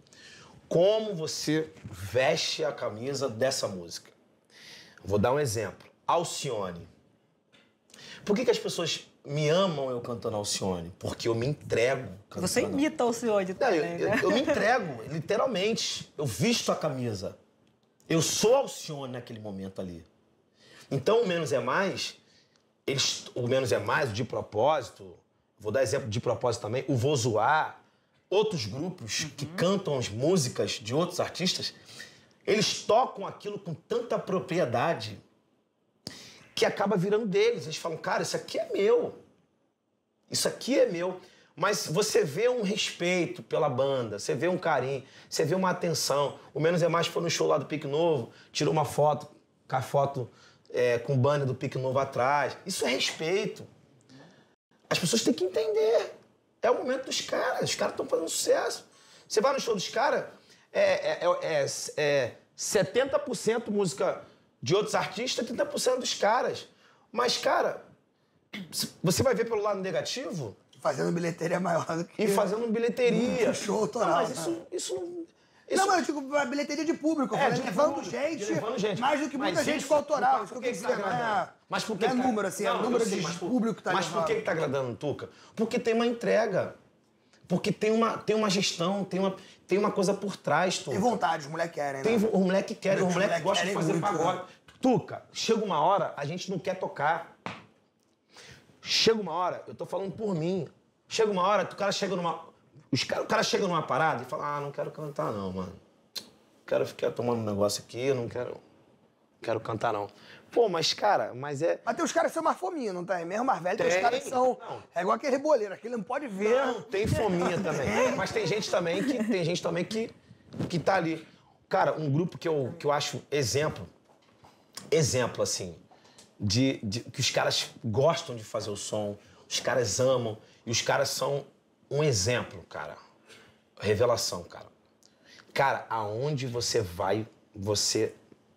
Como você veste a camisa dessa música. Vou dar um exemplo. Alcione. Por que, que as pessoas me amam eu cantando Alcione, porque eu me entrego. Cantando. Você imita Alcione também, eu, né? eu, me entrego, literalmente. Eu visto a camisa. Eu sou Alcione naquele momento ali. Então, o Menos é Mais, eles, o Menos é Mais, o De Propósito, vou dar exemplo de propósito também, o Vou Zoar, outros grupos uhum. que cantam as músicas de outros artistas, eles tocam aquilo com tanta propriedade que acaba virando deles. Eles falam, cara, isso aqui é meu. Isso aqui é meu. Mas você vê um respeito pela banda, você vê um carinho, você vê uma atenção. O Menos é Mais foi no show lá do Pique Novo, tirou uma foto, com a foto é, com o banner do Pique Novo atrás. Isso é respeito. As pessoas têm que entender. É o momento dos caras, os caras estão fazendo sucesso. Você vai no show dos caras, é, é, é, é 70% é música de outros artistas, 30% dos caras. Mas, cara, você vai ver pelo lado negativo. Fazendo bilheteria é maior do que. E fazendo bilheteria. Um show total. mas isso, isso né? não. Isso... Não, mas eu digo a é bilheteria de público, é, de né? levando, público, gente, levando gente. Mais do que muita mas gente isso, com autoral. Isso que eu quis tá dizer. Tá é, mas por que é tá número, assim, é não, é número de público que tá Mas levando. por que, que tá agradando, Tuca? Porque tem uma entrega. Porque tem uma, tem uma gestão, tem uma, tem uma coisa por trás, Tuca. Tem vontade, os moleques querem, né? Tem, os moleques querem, os moleques moleque gostam de fazer muito, pagode. Né? Tuca, chega uma hora, a gente não quer tocar. Chega uma hora, eu tô falando por mim. Chega uma hora, o cara chega numa. Os cara, o cara chega numa parada e fala, ah, não quero cantar, não, mano. Quero ficar tomando um negócio aqui, eu não quero. Não quero cantar, não. Pô, mas, cara, mas é. Mas tem os caras que são mais fominha, não tá? É mesmo mais velho, tem, tem os caras que são. Não. É igual aquele reboleiro, aquele não pode ver. Não, tem fominha também. Mas tem gente também que. Tem gente também que, que tá ali. Cara, um grupo que eu, que eu acho exemplo. Exemplo, assim. De, de que os caras gostam de fazer o som, os caras amam, e os caras são um exemplo, cara. Revelação, cara. Cara, aonde você vai, você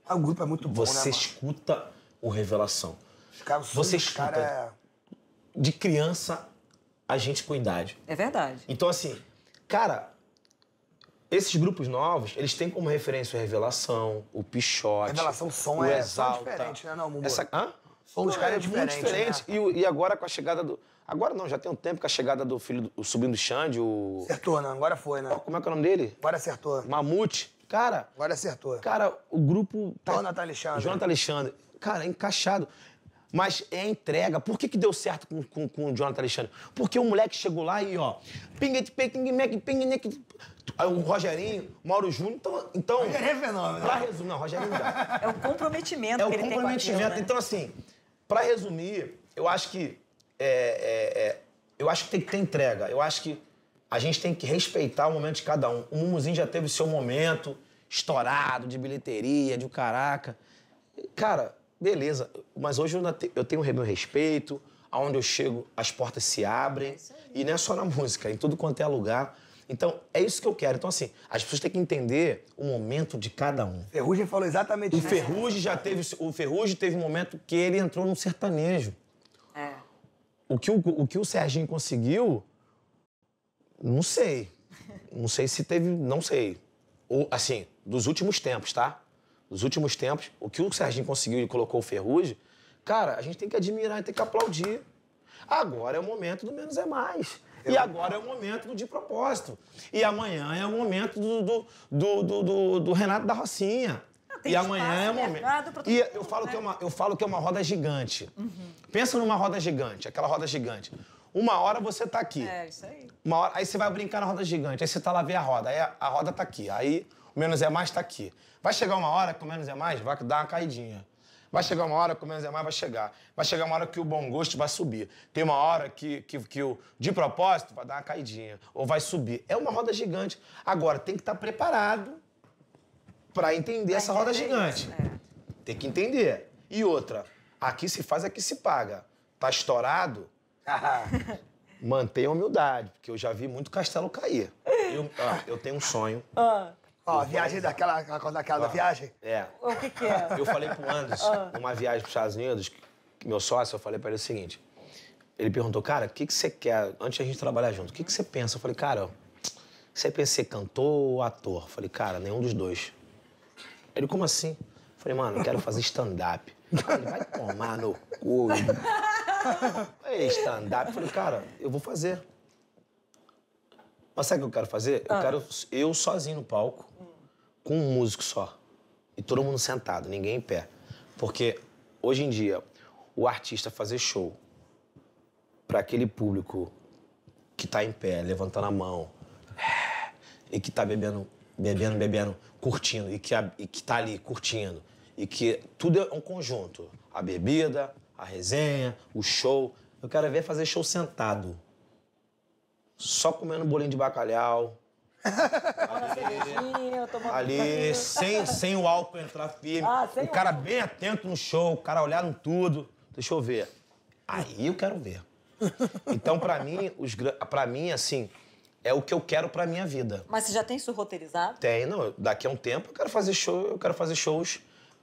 ah, o grupo é muito bom, né, Você né, escuta o Revelação. Os caras são Você escuta cara... É- de criança a gente com idade. É verdade. Então, assim, cara, esses grupos novos, eles têm como referência o Revelação, o Pichote. Revelação, o som o é Exalta. diferente, né, não, Mumbu? Essa, hã? Som dos é caras é diferente, muito diferente. Né? E, e, agora com a chegada do. Agora não, já tem um tempo com a chegada do filho do o sobrinho do Xande, o. Acertou, né? Agora foi, né? Como é que é o nome dele? Agora acertou. Mamute. Cara. Agora acertou. Cara, o grupo. Tá, Jonathan Alexandre. Jonathan Alexandre. Cara, é encaixado. Mas é entrega. Por que, que deu certo com, com, com o Jonathan Alexandre? Porque o moleque chegou lá e, ó. Pinguete, pinguete, pinguete. Aí o Rogerinho, Mauro Júnior. Então. então é fenômeno. Pra resumir, não, Rogerinho dá. É o comprometimento é o que ele comprometimento. tem com né? Então, assim, pra resumir, eu acho que. É, é, é, eu acho que tem que ter entrega. Eu acho que a gente tem que respeitar o momento de cada um. O Mumuzinho já teve seu momento estourado, de bilheteria, de o caraca. Cara, beleza. Mas hoje eu tenho meu respeito, aonde eu chego as portas se abrem. É e não é só na música, é em tudo quanto é lugar. Então, é isso que eu quero. Então, assim, as pessoas têm que entender o momento de cada um. Ferrugem falou exatamente o Ferrugem já teve, o Ferrugem teve um momento que ele entrou num sertanejo. É. O que o, o, que o Serginho conseguiu não sei. Não sei se teve. Não sei. Ou, assim, dos últimos tempos, tá? Dos últimos tempos, o que o Serginho conseguiu e colocou o Ferrugem, cara, a gente tem que admirar, tem que aplaudir. Agora é o momento do menos é mais. E agora é o momento do de propósito. E amanhã é o momento do, do, do, do, Renato da Rocinha. Ah, e amanhã é o momento. E eu falo, né? que é uma, eu falo que é uma roda gigante. Uhum. Pensa numa roda gigante, aquela roda gigante. Uma hora você tá aqui. É, isso aí. Uma hora, aí você vai brincar na roda gigante, aí você tá lá ver a roda, aí a, a roda tá aqui, aí o menos é mais tá aqui. Vai chegar uma hora que o menos é mais vai dar uma caidinha. Vai chegar uma hora que o menos é mais vai chegar. Vai chegar uma hora que o bom gosto vai subir. Tem uma hora que, que, que o de propósito vai dar uma caidinha. Ou vai subir. É uma roda gigante. Agora, tem que estar tá preparado para entender essa roda gigante. É. Tem que entender. E outra, aqui se faz, aqui se paga. Tá estourado, Mantenha a humildade, porque eu já vi muito castelo cair. Eu, ah, eu tenho um sonho. Ah. Ó, viagem daquela, daquela ah. da viagem? É. O que, que é? Eu falei pro Anderson, ah. numa viagem pros Estados Unidos, meu sócio, eu falei para ele o seguinte. Ele perguntou, cara, o que, que você quer, antes de a gente trabalhar junto, o que, que você pensa? Eu falei, cara, você pensa ser cantor ou ator? Eu falei, cara, nenhum dos dois. Ele, como assim? Eu falei, mano, eu quero fazer stand-up. Ele vai tomar no cu. Stand-up. Falei, cara, eu vou fazer. Mas sabe o que eu quero fazer? Eu ah. quero eu sozinho no palco, com um músico só. E todo mundo sentado, ninguém em pé. Porque hoje em dia, o artista fazer show para aquele público que tá em pé, levantando a mão, e que tá bebendo, bebendo, bebendo, curtindo, e que, e que tá ali curtindo, e que tudo é um conjunto. A bebida, a resenha, o show. Eu quero é ver fazer show sentado. Só comendo bolinho de bacalhau. ali, ali sem, sem o álcool entrar firme. Ah, o cara álcool. bem atento no show, o cara olhando tudo. Deixa eu ver. Aí eu quero ver. Então, para mim, os, pra mim, assim, é o que eu quero pra minha vida. Mas você já tem isso roteirizado? Tem, não. Daqui a um tempo eu quero fazer show, eu quero fazer shows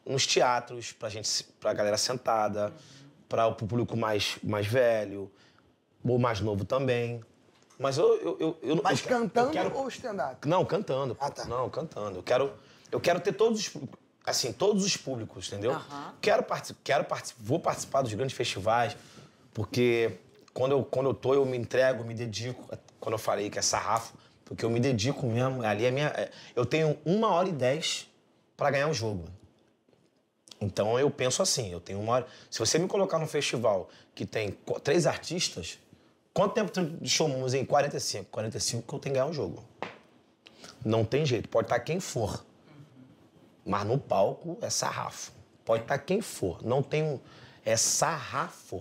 nos teatros, pra gente, pra galera sentada. Uhum para o público mais, mais velho, ou mais novo também. Mas eu. eu, eu, eu Mas eu, cantando eu quero... ou stand-up? Não, cantando. Ah, tá. Não, cantando. Eu quero, eu quero ter todos os. Assim, todos os públicos, entendeu? Uh -huh. Quero participar. Quero particip... Vou participar dos grandes festivais, porque quando eu, quando eu tô, eu me entrego, eu me dedico. Quando eu falei que é sarrafo, porque eu me dedico mesmo. É ali é minha. Eu tenho uma hora e dez para ganhar um jogo. Então eu penso assim, eu tenho uma. Se você me colocar num festival que tem três artistas, quanto tempo de show em 45? 45 que eu tenho que ganhar um jogo. Não tem jeito, pode estar tá quem for. Mas no palco é sarrafo. Pode estar tá quem for. Não tem um. É sarrafo.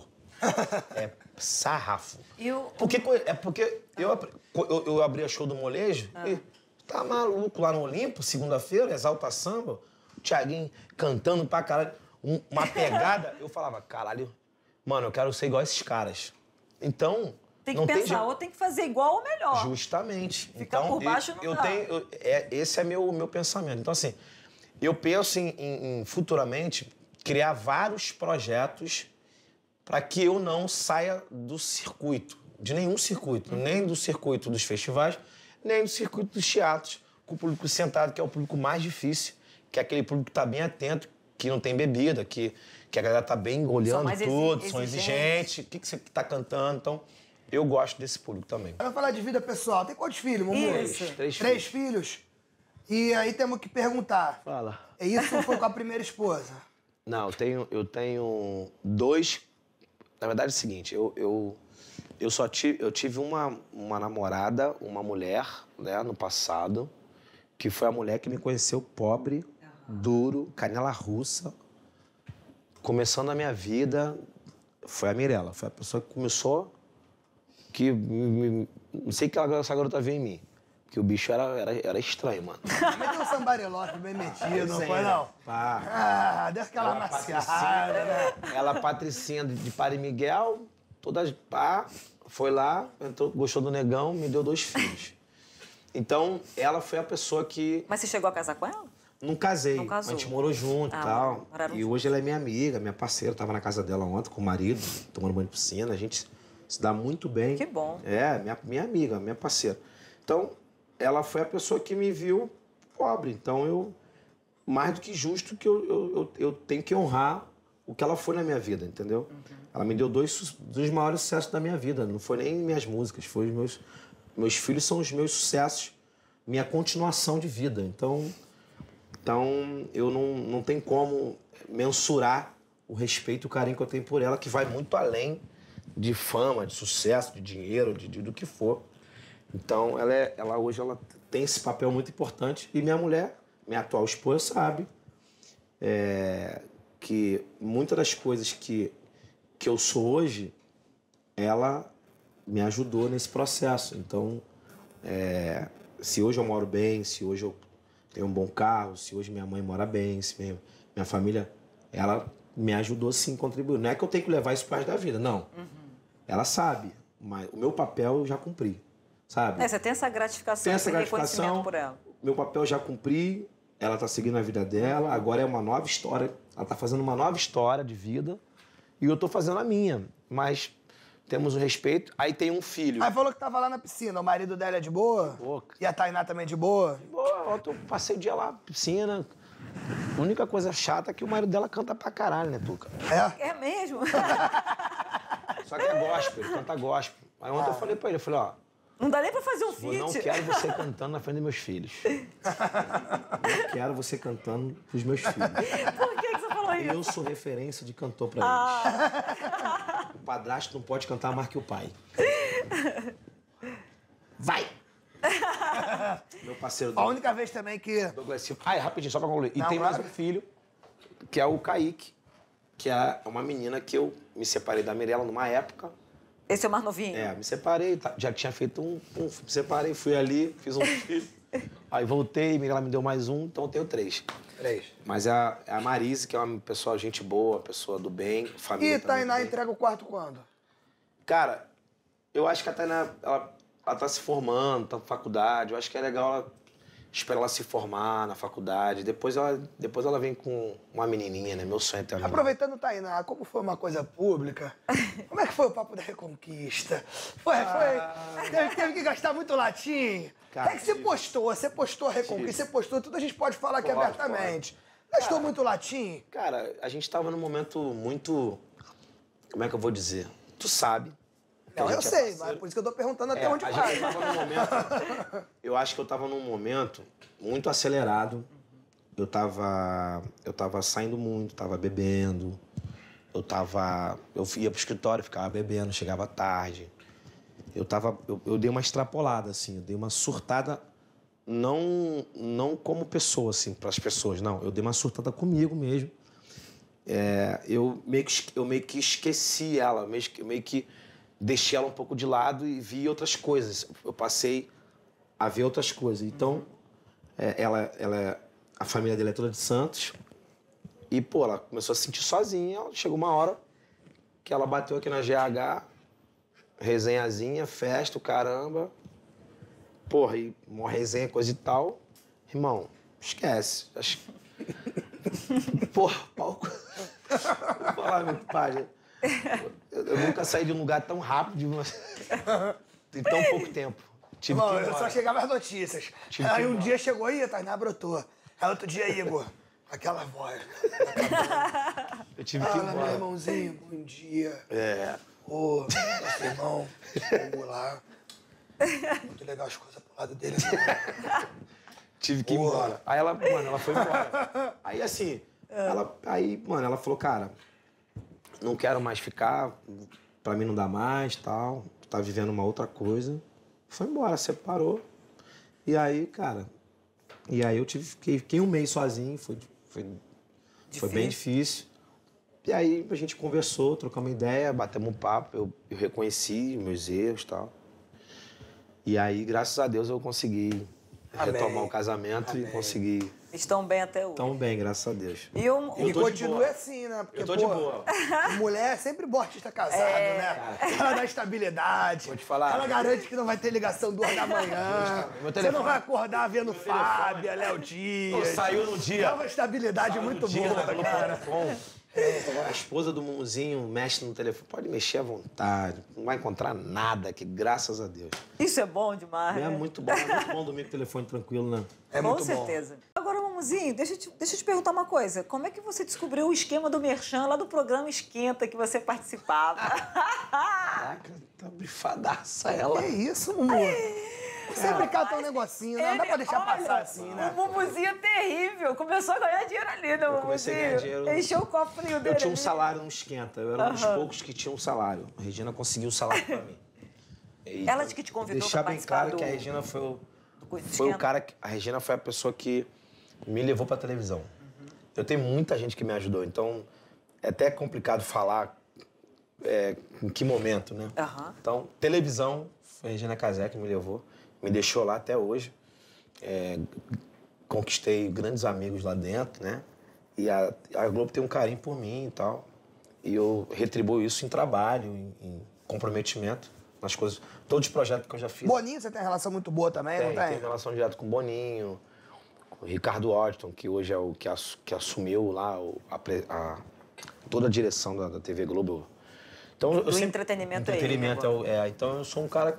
é sarrafo. Eu... Porque, é porque eu, eu, eu abri a show do molejo ah. e tá maluco lá no Olimpo, segunda-feira, exalta samba. Thiaguinho cantando pra caralho. Um, uma pegada, eu falava, caralho, mano, eu quero ser igual a esses caras. Então. Tem que pensar, tem... ou tem que fazer igual ou melhor. Justamente. Ficar então, por baixo eu, não eu dá. Tenho, eu, é, esse é meu, meu pensamento. Então, assim, eu penso em, em, em futuramente criar vários projetos para que eu não saia do circuito, de nenhum circuito, uhum. nem do circuito dos festivais, nem do circuito dos teatros, com o público sentado, que é o público mais difícil que é aquele público que está bem atento, que não tem bebida, que, que a galera tá bem olhando tudo, são exigentes, o que, que você tá cantando. Então, eu gosto desse público também. Eu vou falar de vida pessoal. Tem quantos filhos, Mumu? Três, três, três filhos. filhos. E aí temos que perguntar. Fala. Isso foi com a primeira esposa? Não, eu tenho, eu tenho dois. Na verdade é o seguinte, eu, eu, eu só tive, eu tive uma, uma namorada, uma mulher, né, no passado, que foi a mulher que me conheceu pobre duro, canela russa. Começando a minha vida, foi a Mirella. Foi a pessoa que começou, que não sei que ela, essa garota veio em mim. Porque o bicho era, era, era estranho, mano. Meteu um sambarelote bem metido, não foi, né? não? Pá. Ah, deu aquela ela é maciada, né? Ela, é patricinha de, de Padre Miguel, toda pá, foi lá, entrou, gostou do negão, me deu dois filhos. Então, ela foi a pessoa que... Mas você chegou a casar com ela? Não casei. Não casou. A gente morou junto ah, tal. e tal. E hoje ela é minha amiga, minha parceira. Eu tava na casa dela ontem com o marido, tomando banho de piscina. A gente se dá muito bem. Que bom. É, minha, minha amiga, minha parceira. Então, ela foi a pessoa que me viu pobre. Então, eu. Mais do que justo que eu, eu, eu, eu tenho que honrar o que ela foi na minha vida, entendeu? Uhum. Ela me deu dois dos maiores sucessos da minha vida. Não foi nem minhas músicas, foi os meus. Meus filhos são os meus sucessos, minha continuação de vida. Então, então, eu não, não tenho como mensurar o respeito e o carinho que eu tenho por ela, que vai muito além de fama, de sucesso, de dinheiro, de, de do que for. Então, ela, é, ela hoje ela tem esse papel muito importante. E minha mulher, minha atual esposa, sabe é, que muitas das coisas que, que eu sou hoje, ela me ajudou nesse processo. Então, é, se hoje eu moro bem, se hoje eu tenho um bom carro, se hoje minha mãe mora bem, se minha, minha família, ela me ajudou sim, contribuiu. Não é que eu tenho que levar isso para da vida, não. Uhum. Ela sabe, mas o meu papel eu já cumpri, sabe? É, você tem essa gratificação, tem essa gratificação por ela. Meu papel já cumpri, ela tá seguindo a vida dela, agora é uma nova história, ela tá fazendo uma nova história de vida e eu tô fazendo a minha, mas temos o respeito. Aí tem um filho. Aí falou que tava lá na piscina, o marido dela é de boa? De boa. E a Tainá também é de boa? De boa, eu passei o dia lá, piscina. A única coisa chata é que o marido dela canta pra caralho, né, Tuca? É? É mesmo? Só que é gospel, ele canta gospel. Aí ontem ah. eu falei pra ele, eu falei, ó... Não dá nem pra fazer um feat. Eu não quero você cantando na frente dos meus filhos. Eu quero você cantando pros meus filhos. Por que, que você falou isso? Eu sou referência de cantor pra ah. eles. padrasto não pode cantar mais que o pai. Vai! Meu parceiro A única vez também que. Douglas Silva. Ah, rapidinho, só pra concluir. E tem mais um filho, que é o Kaique, que é uma menina que eu me separei da Mirella numa época. Esse é o mais novinho. É, me separei, tá, já tinha feito um, um, me separei, fui ali, fiz um filho. Aí voltei, Mirella me deu mais um, então eu tenho três. Três. É Mas é a, é a Marise, que é uma pessoa, gente boa, pessoa do bem, família. E Tainá entrega o quarto quando? Cara, eu acho que a Tainá, ela, ela tá se formando, tá na faculdade. Eu acho que é legal ela espera ela se formar na faculdade. Depois ela, depois ela vem com uma menininha, né? Meu sonho é ter uma Aproveitando, Tainá, como foi uma coisa pública, como é que foi o papo da Reconquista? Foi, ah, foi. Teve, teve, que gastar muito latim. Cara, é que você postou, você postou a Reconquista, você postou tudo, a gente pode falar pode, aqui abertamente. Pode. Gastou cara, muito latim? Cara, a gente tava num momento muito. Como é que eu vou dizer? Tu sabe não, eu sei, mas por isso que eu tô perguntando até é, onde vai. Momento, eu acho que eu tava num momento muito acelerado. Eu tava, eu tava saindo muito, tava bebendo. Eu tava. Eu ia pro escritório, ficava bebendo, chegava tarde. Eu tava. Eu, eu dei uma extrapolada, assim, eu dei uma surtada. Não, não como pessoa, assim, para as pessoas, não. Eu dei uma surtada comigo mesmo. É, eu, meio que, eu meio que esqueci ela, meio que, meio que deixei ela um pouco de lado e vi outras coisas. Eu passei a ver outras coisas. Então, é, ela, ela, a família dela é toda de Santos. E, pô, ela começou a se sentir sozinha. Chegou uma hora que ela bateu aqui na GH, resenhazinha, festa, caramba. Porra, e uma resenha, coisa e tal. Irmão, esquece. Porra, palco. Vou falar muito, página. Né? eu, eu, nunca saí de um lugar tão rápido em tão pouco tempo. Tive Bom, eu só chegava as notícias. Tive aí um dia chegou aí, a Tainá brotou. Aí outro dia, Igor, aquela voz. eu tive que ir embora. meu irmãozinho, bom dia. É. Ô, meu irmão, Vamos lá. Muito legal as coisas pro lado dele. Tive que ir embora. Aí ela, mano, ela foi embora. Aí assim, ah. ela, aí, mano, ela falou, cara, não quero mais ficar, para mim não dá mais, tal, tá vivendo uma outra coisa. Foi embora, separou. E aí, cara, e aí eu tive, fiquei, fiquei um mês sozinho, foi, foi, foi bem difícil. E aí a gente conversou, trocamos ideia, batemos um papo, eu, eu reconheci meus erros e tal. E aí, graças a Deus, eu consegui Amém. retomar o casamento Amém. e consegui Estão bem até hoje. Estão bem, graças a Deus. E, um, e continua assim, né? Porque, eu tô pô, de boa. Mulher é sempre bosta tá casado, é... né? Ela dá estabilidade. Vou te falar. Ela garante que não vai ter ligação duas da manhã. Você não vai acordar vendo Meu Fábia, Léo Dias. saiu no dia. Dá uma estabilidade saiu muito boa, né? cara. A esposa do Mumuzinho mexe no telefone. Pode mexer à vontade. Não vai encontrar nada aqui, graças a Deus. Isso é bom demais. É, né? muito bom. É muito bom dormir com o telefone tranquilo, né? É, é com muito certeza. bom. Com certeza. Agora, Mamuzinho, deixa eu, te, deixa eu te perguntar uma coisa. Como é que você descobriu o esquema do Merchan lá do programa Esquenta que você participava? Caraca, tá bifadaça ela. Que isso, Mumu? Sempre cata um negocinho, é não, né? não dá pra deixar olha, passar assim, né? O Mumuzinho é terrível. Começou a ganhar dinheiro ali, né, a Ganhar dinheiro. Encheu o copo frio dele. Eu tinha um salário no Esquenta. Eu era um dos poucos que tinha um salário. A Regina conseguiu o salário pra mim. E ela de que te convidou deixar participar Deixar bem claro do... que a Regina foi o, foi o cara... Que, a Regina foi a pessoa que me levou para televisão. Uhum. Eu tenho muita gente que me ajudou, então é até complicado falar é, em que momento, né? Uhum. Então, televisão, foi a Regina Casé que me levou, me deixou lá até hoje. É, conquistei grandes amigos lá dentro, né? E a, a, Globo tem um carinho por mim e tal. E eu retribuo isso em trabalho, em, em comprometimento nas coisas. Todos os projetos que eu já fiz. Boninho, você tem relação muito boa também, tem, não tem? Tenho relação direta com Boninho o Ricardo Orton, que hoje é o que, ass, que assumiu lá o, a, a, toda a direção da, da TV Globo. Então, o eu sempre, entretenimento, é, ele, né, é, é, Então eu sou um cara que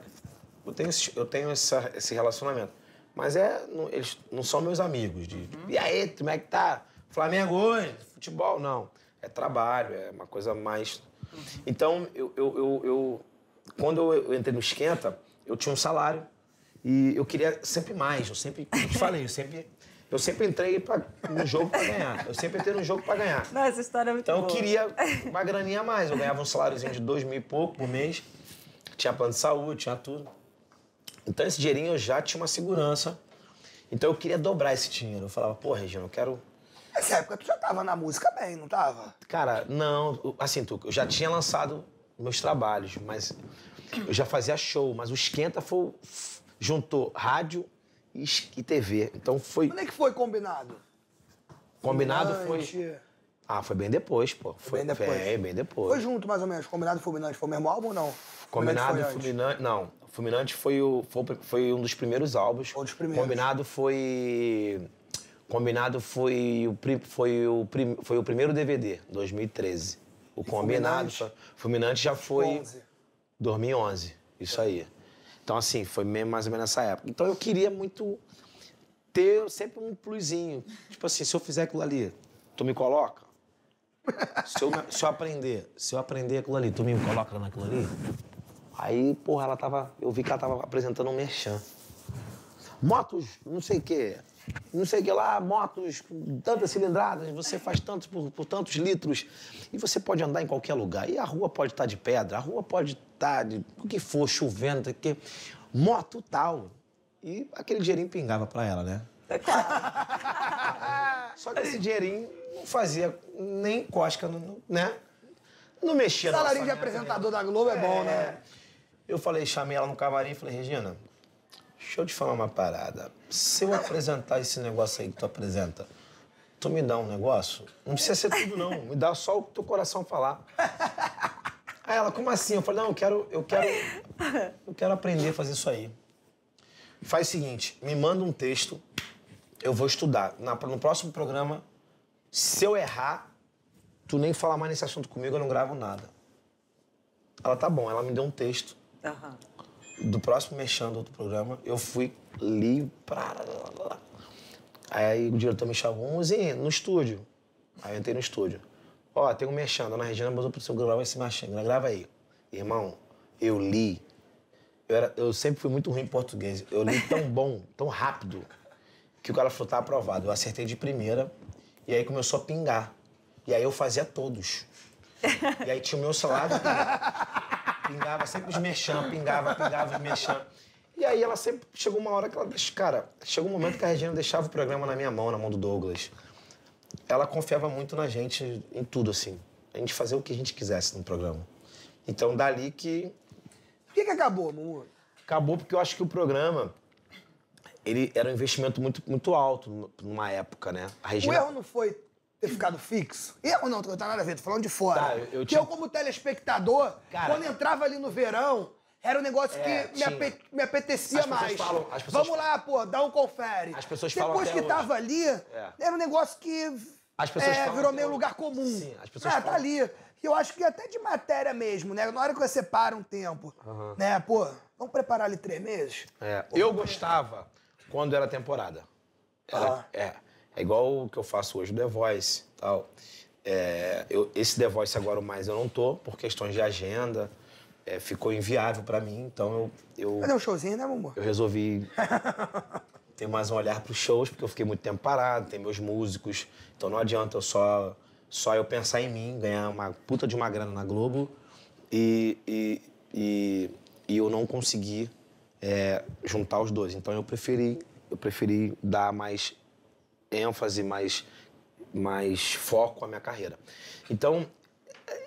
eu tenho, esse, eu tenho essa, esse relacionamento. Mas é, não, eles não são meus amigos. De, uhum. E aí, como é que tá? Flamengo hoje, futebol, não. É trabalho, é uma coisa mais. Uhum. Então, eu, eu, eu, eu quando eu entrei no Esquenta, eu tinha um salário. E eu queria sempre mais, eu sempre, eu te falei, eu sempre eu sempre entrei pra, no jogo pra ganhar. Eu sempre entrei no jogo pra ganhar. Não, essa história é muito então, boa. Então eu queria uma graninha a mais. Eu ganhava um saláriozinho de dois mil e pouco por mês. Tinha plano de saúde, tinha tudo. Então esse dinheirinho eu já tinha uma segurança. Então eu queria dobrar esse dinheiro. Eu falava, pô, Regina, eu quero Nessa época tu já tava na música bem, não tava? Cara, não. Assim, tu, eu já tinha lançado meus trabalhos, mas eu já fazia show, mas o Esquenta foi, juntou rádio e TV. Então foi. Quando é que foi combinado? Combinado Fulminante. foi. Ah, foi bem depois, pô. Foi, bem depois. Foi, é, bem depois. Foi junto, mais ou menos. Combinado e Fulminante. Foi o mesmo álbum ou não? É combinado e Fulminante. Não. Fulminante foi, o, foi, foi, um dos primeiros álbuns. Um dos primeiros. Combinado foi. Combinado foi o, foi o, foi o primeiro DVD, 2013. O e Combinado. Fulminante, Fulminante já foi. 2011. Isso aí. Então, assim, foi mesmo mais ou menos nessa época. Então, eu queria muito ter sempre um plusinho. Tipo assim, se eu fizer aquilo ali, tu me coloca? Se eu, se eu aprender, se eu aprender aquilo ali, tu me coloca naquilo ali? Aí, porra, ela tava. Eu vi que ela tava apresentando um merchan. Motos, não sei o quê não sei o que lá, motos com tantas cilindradas, você faz tantos por, por, tantos litros. E você pode andar em qualquer lugar. E a rua pode estar de pedra, a rua pode estar de o que for, chovendo, que moto tal. E aquele dinheirinho pingava para ela, né? Só que esse dinheirinho não fazia nem cosca, no, né? Não mexia. O salário de apresentador da Globo é, é bom, né? Eu falei, chamei ela no camarim e falei, Regina, Deixa eu te falar uma parada. Se eu apresentar esse negócio aí que tu apresenta, tu me dá um negócio? Não precisa ser tudo, não. Me dá só o que teu coração falar. Aí ela, como assim? Eu falei, não, eu quero, eu quero, eu quero aprender a fazer isso aí. Faz o seguinte, me manda um texto, eu vou estudar. Na, no próximo programa, se eu errar, tu nem falar mais nesse assunto comigo, eu não gravo nada. Ela, tá bom, ela me deu um texto. Aham. Uhum do próximo mexendo do outro programa, eu fui, li pra... Aí o diretor me chamou, vamos ir no estúdio. Aí eu entrei no estúdio. Ó, oh, tem um mexendo, a Ana Regina mandou pro seu gravar esse mexendo, grava aí. Irmão, eu li. Eu, era, eu sempre fui muito ruim em português. Eu li tão bom, tão rápido, que o cara falou, tá aprovado. Eu acertei de primeira, e aí começou a pingar. E aí eu fazia todos. E aí tinha o meu salário. Né? Pingava sempre os mexam, pingava, pingava os mexam. E aí ela sempre chegou uma hora que ela. Cara, chegou um momento que a Regina deixava o programa na minha mão, na mão do Douglas. Ela confiava muito na gente em tudo, assim. A gente fazia o que a gente quisesse no programa. Então, dali que. Por que, que acabou, Mumu? Acabou porque eu acho que o programa. Ele era um investimento muito, muito alto numa época, né? A Regina... O erro não foi ter ficado fixo. Eu não, não tá nada a ver, tô falando de fora. Tá, eu, eu eu, como telespectador, Cara, quando entrava ali no verão, era um negócio é, que me, apet, me apetecia mais. Falam, pessoas... Vamos lá, pô, dá um confere. As pessoas Depois que tava ali, é. era um negócio que as pessoas é, virou meio lugar comum. Sim, as pessoas ah, tá falam. tá ali. E eu acho que até de matéria mesmo, né? Na hora que você para um tempo, uhum. né? Pô, vamos preparar ali três meses? É. Eu gostava quando era temporada. Era, tá. É. É igual o que eu faço hoje, o The Voice tal. É, eu, esse The Voice agora mais eu não tô, por questões de agenda. É, ficou inviável para mim, então eu. eu Cadê o é showzinho, né, Mumu? Eu resolvi ter mais um olhar pros shows, porque eu fiquei muito tempo parado, tem meus músicos, então não adianta eu só, só eu pensar em mim, ganhar uma puta de uma grana na Globo e, e, e, e eu não conseguir é, juntar os dois. Então eu preferi, eu preferi dar mais ênfase, mais, mais foco à minha carreira. Então,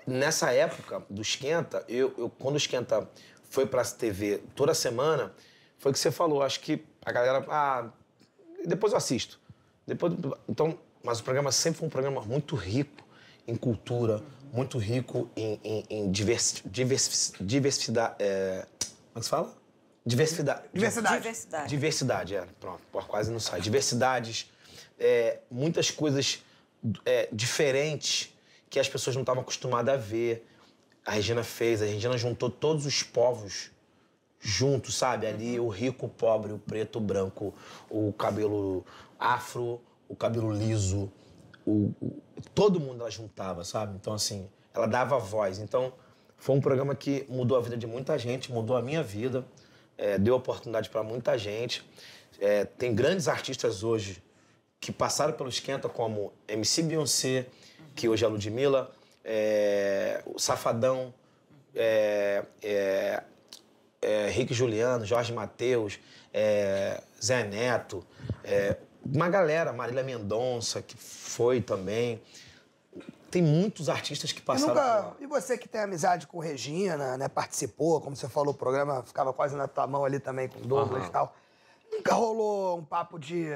nessa época do Esquenta, eu, eu quando o Esquenta foi para a TV toda semana, foi o que você falou. Acho que a galera. Ah, depois eu assisto. Depois, então, mas o programa sempre foi um programa muito rico em cultura, muito rico em, em, em divers, divers, diversidade. É, como é se fala? Diversidade. Diversidade. Diversidade. Diversidade, é. Pronto, quase não sai. Diversidades, é, muitas coisas é, diferentes que as pessoas não estavam acostumadas a ver. A Regina fez, a Regina juntou todos os povos junto, sabe? Ali uhum. o rico, o pobre, o preto, o branco, o cabelo afro, o cabelo liso, o, o, todo mundo ela juntava, sabe? Então, assim, ela dava voz. Então, foi um programa que mudou a vida de muita gente, mudou a minha vida, é, deu oportunidade para muita gente. É, tem grandes artistas hoje que passaram pelo Esquenta, como MC Beyoncé, uhum. que hoje é a Ludmilla, é, o Safadão, é, é, é, Rick Juliano, Jorge Matheus, é, Zé Neto, é, uma galera, Marília Mendonça, que foi também. Tem muitos artistas que passaram. E, nunca... e você que tem amizade com Regina, né? Participou, como você falou, o programa ficava quase na tua mão ali também com Douglas uhum. e tal. Nunca rolou um papo de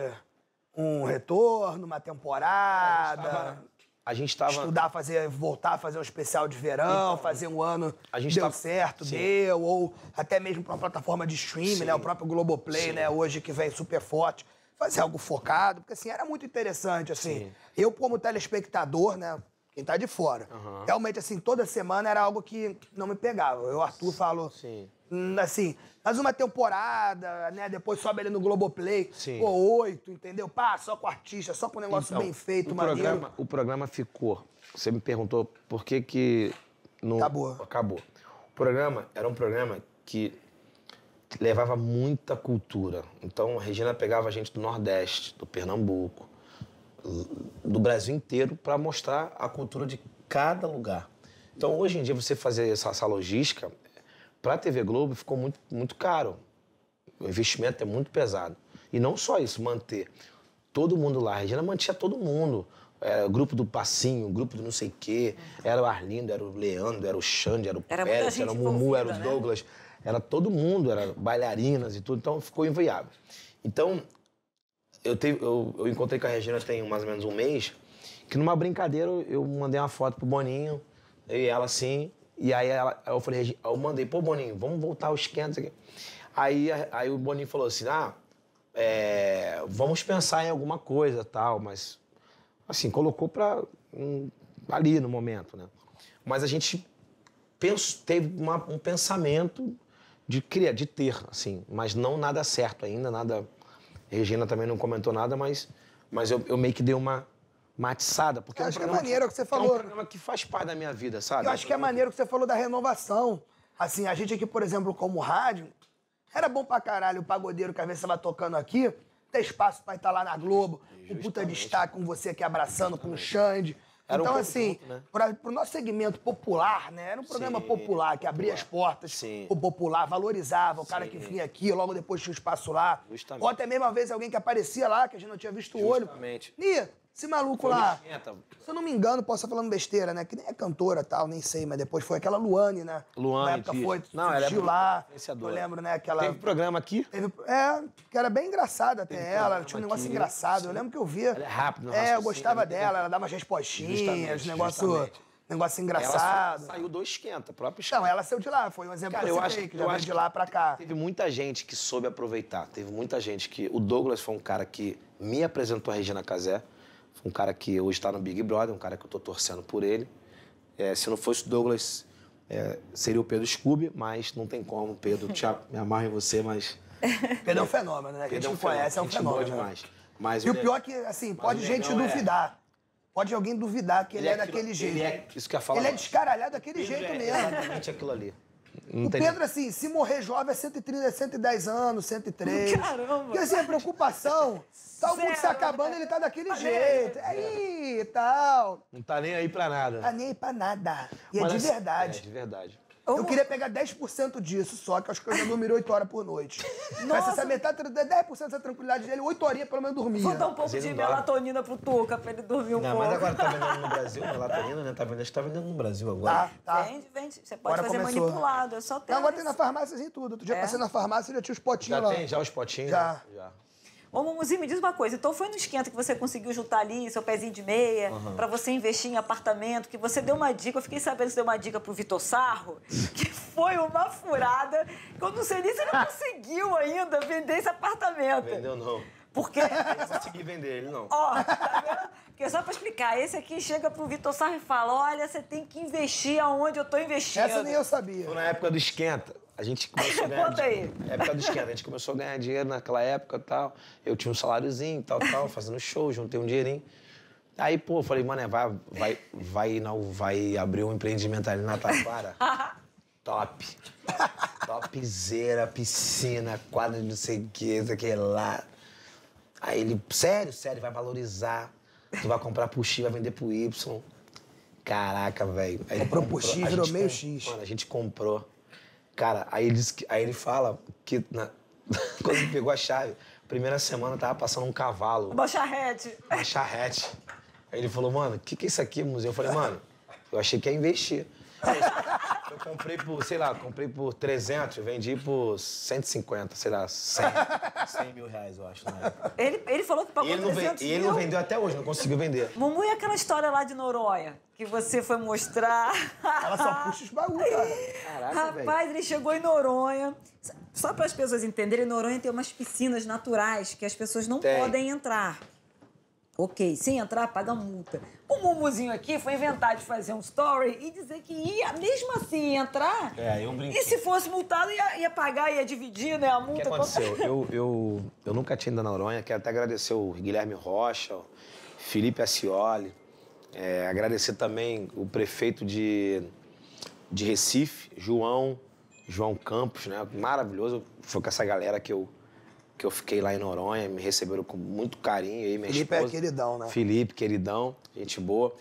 um retorno, uma temporada. É, a gente estava. Estudar, fazer, voltar a fazer um especial de verão, então, fazer um ano a gente deu tava, certo, sim. deu, ou até mesmo para uma plataforma de streaming, né? O próprio Globoplay, sim. né? Hoje que vem super forte. Fazer algo focado, porque assim, era muito interessante, assim. Eu, como telespectador, né? quem tá de fora. Uhum. Realmente, assim, toda semana era algo que não me pegava. Eu, Arthur, falo. Sim. Hum, assim, faz uma temporada, né? Depois sobe ele no Globoplay. Sim. Pô, oito, entendeu? Pá, só com artista, só com um negócio então, bem feito, o Programa, o programa ficou. Você me perguntou por que que. Não... Acabou. Acabou. O programa era um programa que levava muita cultura. Então, a Regina pegava gente do Nordeste, do Pernambuco, do Brasil inteiro para mostrar a cultura de cada lugar. Então, hoje em dia, você fazer essa, essa logística para a TV Globo ficou muito, muito caro. O investimento é muito pesado. E não só isso, manter todo mundo lá. A Regina mantinha todo mundo. Era é, o grupo do Passinho, o grupo do não sei o quê. Era o Arlindo, era o Leandro, era o Xande, era o era Pérez, era o Mumu, era o né? Douglas. Né? Era todo mundo, era bailarinas e tudo. Então ficou inviável. Então, eu, teve, eu, eu, encontrei com a Regina tem mais ou menos um mês, que numa brincadeira eu mandei uma foto pro Boninho, eu e ela assim, e aí ela, eu falei, eu mandei, pô, Boninho, vamos voltar aos 500 aqui. Aí, aí o Boninho falou assim, ah, é, vamos pensar em alguma coisa tal, mas assim, colocou pra um, ali no momento, né? Mas a gente penso, teve uma, um pensamento de criar, de ter, assim, mas não nada certo ainda, nada Regina também não comentou nada, mas, mas eu, eu meio que dei uma matizada Porque eu é um acho que é, é maneiro o que você falou. É um programa que faz parte da minha vida, sabe? Eu acho que é maneiro o que você falou da renovação. Assim, a gente aqui, por exemplo, como rádio, era bom pra caralho o pagodeiro que às vezes você vai tocando aqui, ter espaço pra estar lá na Globo, Justamente. um puta destaque com você aqui abraçando Justamente. com o Xande era então, um assim, né? para o nosso segmento popular, né? Era um programa sim, popular que abria popular. as portas sim. o popular, valorizava o sim. cara que vinha aqui, logo depois tinha o espaço lá. Justamente. Ou até mesmo, às vezes, alguém que aparecia lá, que a gente não tinha visto Justamente. o olho. Justamente. Esse maluco lá, se eu não me engano, posso estar falando besteira, né? Que nem é cantora tal, nem sei, mas depois foi aquela Luane, né? Luane, Na época foi, não, ela é lá, eu lembro, né? Aquela... Teve programa aqui? Teve, é, que era bem engraçada até ela, tinha um negócio aqui. engraçado. Sim. Eu lembro que eu via... Ela é rápido, É, eu assim, gostava assim, dela, ela dava umas respostinhas, os negócios negócio engraçado. Ela saiu do esquenta, próprio esquenta. Não, ela saiu de lá, foi um exemplo Cara, que eu acho, que eu acho de lá para cá. Teve muita gente que soube aproveitar, teve muita gente que... O Douglas foi um cara que me apresentou a Regina Casé, um cara que hoje está no Big Brother, um cara que eu estou torcendo por ele. É, se não fosse o Douglas, é, seria o Pedro Scooby, mas não tem como. Pedro, te, me amarro em você, mas. Pedro é um fenômeno, né? Pedro a é gente um conhece, é um é fenômeno. Né? demais. Mas e o, é- pior é que, assim, pode gente duvidar. É... Pode alguém duvidar que ele, ele é, daquele aquilo, jeito. Ele é, isso que eu falo. Ele é descaralhado daquele jeito mesmo. Exatamente aquilo ali. Não o Pedro, nem... assim, se morrer jovem é 130, 110 é anos, 103. Caramba! Porque assim, a preocupação, tá o mundo se né? acabando, ele tá daquele tá jeito. Aí, né? é tal. Não tá nem aí pra nada. Tá nem aí pra nada. E Mas é de assim, verdade. É, é de verdade. Eu queria pegar 10% disso só, que eu acho que eu já dormi 8 horas por noite. Nossa. Essa metade, 10% dessa tranquilidade dele, 8 horinhas pelo menos dormia. Vou dar um pouco de melatonina pro Tuca pra ele dormir um não, pouco. Não, mas agora tá vendendo no Brasil, melatonina, né? Tá vendendo, tá vendendo no Brasil agora. Tá, tá. Vende, vende. Você pode agora fazer começou. manipulado, é só ter. Não, agora tem na farmácia e assim tudo. Tu já é. passei na farmácia e já tinha os potinhos já lá. Já tem, já os potinhos? Já. já. Ô, Mumuzinho, me diz uma coisa. Então, foi no esquenta que você conseguiu juntar ali seu pezinho de meia uhum. para você investir em apartamento, que você deu uma dica. Eu fiquei sabendo que você deu uma dica pro Vitor Sarro, que foi uma furada. Que eu não sei nem se ele conseguiu ainda vender esse apartamento. Vendeu não. Porque... Eu não consegui vender ele, não. Ó, que tá vendo? Porque só para explicar, esse aqui chega pro Vitor Sarro e fala, olha, você tem que investir aonde eu tô investindo. Essa nem eu sabia. Foi na época do esquenta a gente começou a ganhar. Conta aí. Época do esquema, a gente começou a ganhar dinheiro naquela época tal. Eu tinha um saláriozinho, tal, tal, fazendo show, juntei um dinheirinho. Aí, pô, falei, mano, vai, vai, vai, não, vai abrir um empreendimento ali na Taquara. Top. Topzera, piscina, quadra de não sei o que, que lá. Aí ele, sério, sério, vai valorizar. Tu vai comprar pro X, vai vender pro Y. Caraca, velho. Comprou pro X, virou meio X. Mano, a gente comprou. Cara, aí ele, que, aí ele fala que na, quando ele pegou a chave, primeira semana tava passando um cavalo. Uma charrete. Uma charrete. Aí ele falou, mano, o que, que é isso aqui, museu? Eu falei, mano, eu achei que ia investir. Comprei por, sei lá, comprei por 300, vendi por 150, sei lá, 100. 100 mil reais, eu acho, né? Ele, ele falou que pagou ele 300 vende, mil. E ele não vendeu até hoje, não conseguiu vender. Mumu, e aquela história lá de Noronha? Que você foi mostrar. Ela só puxa os bagulhos, cara. Caraca, Rapaz, véio. ele chegou em Noronha. Só para as pessoas entenderem, Noronha tem umas piscinas naturais que as pessoas não tem. podem entrar. Ok, sem entrar, paga multa. O Mumuzinho aqui foi inventar de fazer um story e dizer que ia, mesmo assim, entrar. É, eu brinquei. E se fosse multado, ia, ia pagar, ia dividir, né? A multa. O que aconteceu? eu, eu, eu nunca tinha ido na Noronha, quero até agradecer o Guilherme Rocha, o Felipe Ascioli, é, agradecer também o prefeito de, de Recife, João, João Campos, né? Maravilhoso. Foi com essa galera que eu que eu fiquei lá em Noronha, me receberam com muito carinho. E minha Felipe é esposa, é queridão, né? Felipe, queridão, gente boa.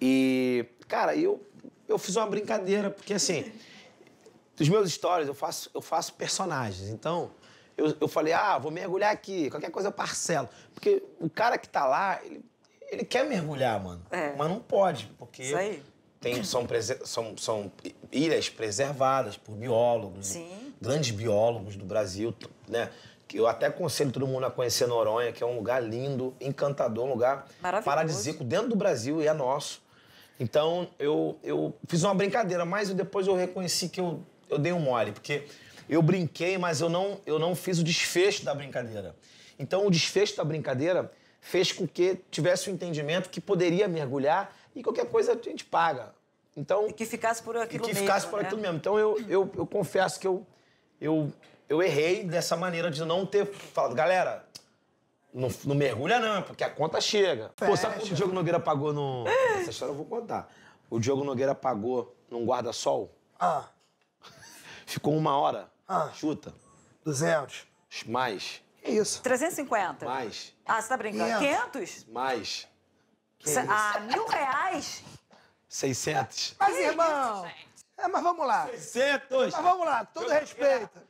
E, cara, eu, eu fiz uma brincadeira, porque assim, dos meus stories eu faço, eu faço personagens. Então, eu, eu falei, ah, vou mergulhar aqui, qualquer coisa eu parcelo. Porque o cara que tá lá, ele, ele quer mergulhar, mano. É. Mas não pode, porque. Isso aí. Tem, são, são, são ilhas preservadas por biólogos, Sim. grandes biólogos do Brasil, né? que eu até aconselho todo mundo a conhecer Noronha, que é um lugar lindo, encantador, um lugar paradisíaco dentro do Brasil e é nosso. Então, eu, eu fiz uma brincadeira, mas depois eu reconheci que eu, eu dei um mole, porque eu brinquei, mas eu não, eu não fiz o desfecho da brincadeira. Então, o desfecho da brincadeira fez com que tivesse o um entendimento que poderia mergulhar e qualquer coisa a gente paga. Então, e que ficasse por aquilo mesmo. E que mesmo, ficasse por né? aquilo mesmo. Então, eu, eu, eu confesso que eu, eu eu errei dessa maneira de não ter falado, galera, não, não mergulha não, porque a conta chega. Fecha. Pô, sabe quanto o Diogo Nogueira pagou no... Essa história eu vou contar. O Diogo Nogueira pagou num guarda-sol. Ah. Ficou uma hora. Ah. Chuta. 200. Mais. Que isso? 350. Mais. Ah, você tá brincando? 500? Mais. Que ah, mil reais? 600. Mas, irmão... É, mas vamos lá. 600! Mas vamos lá, todo respeito.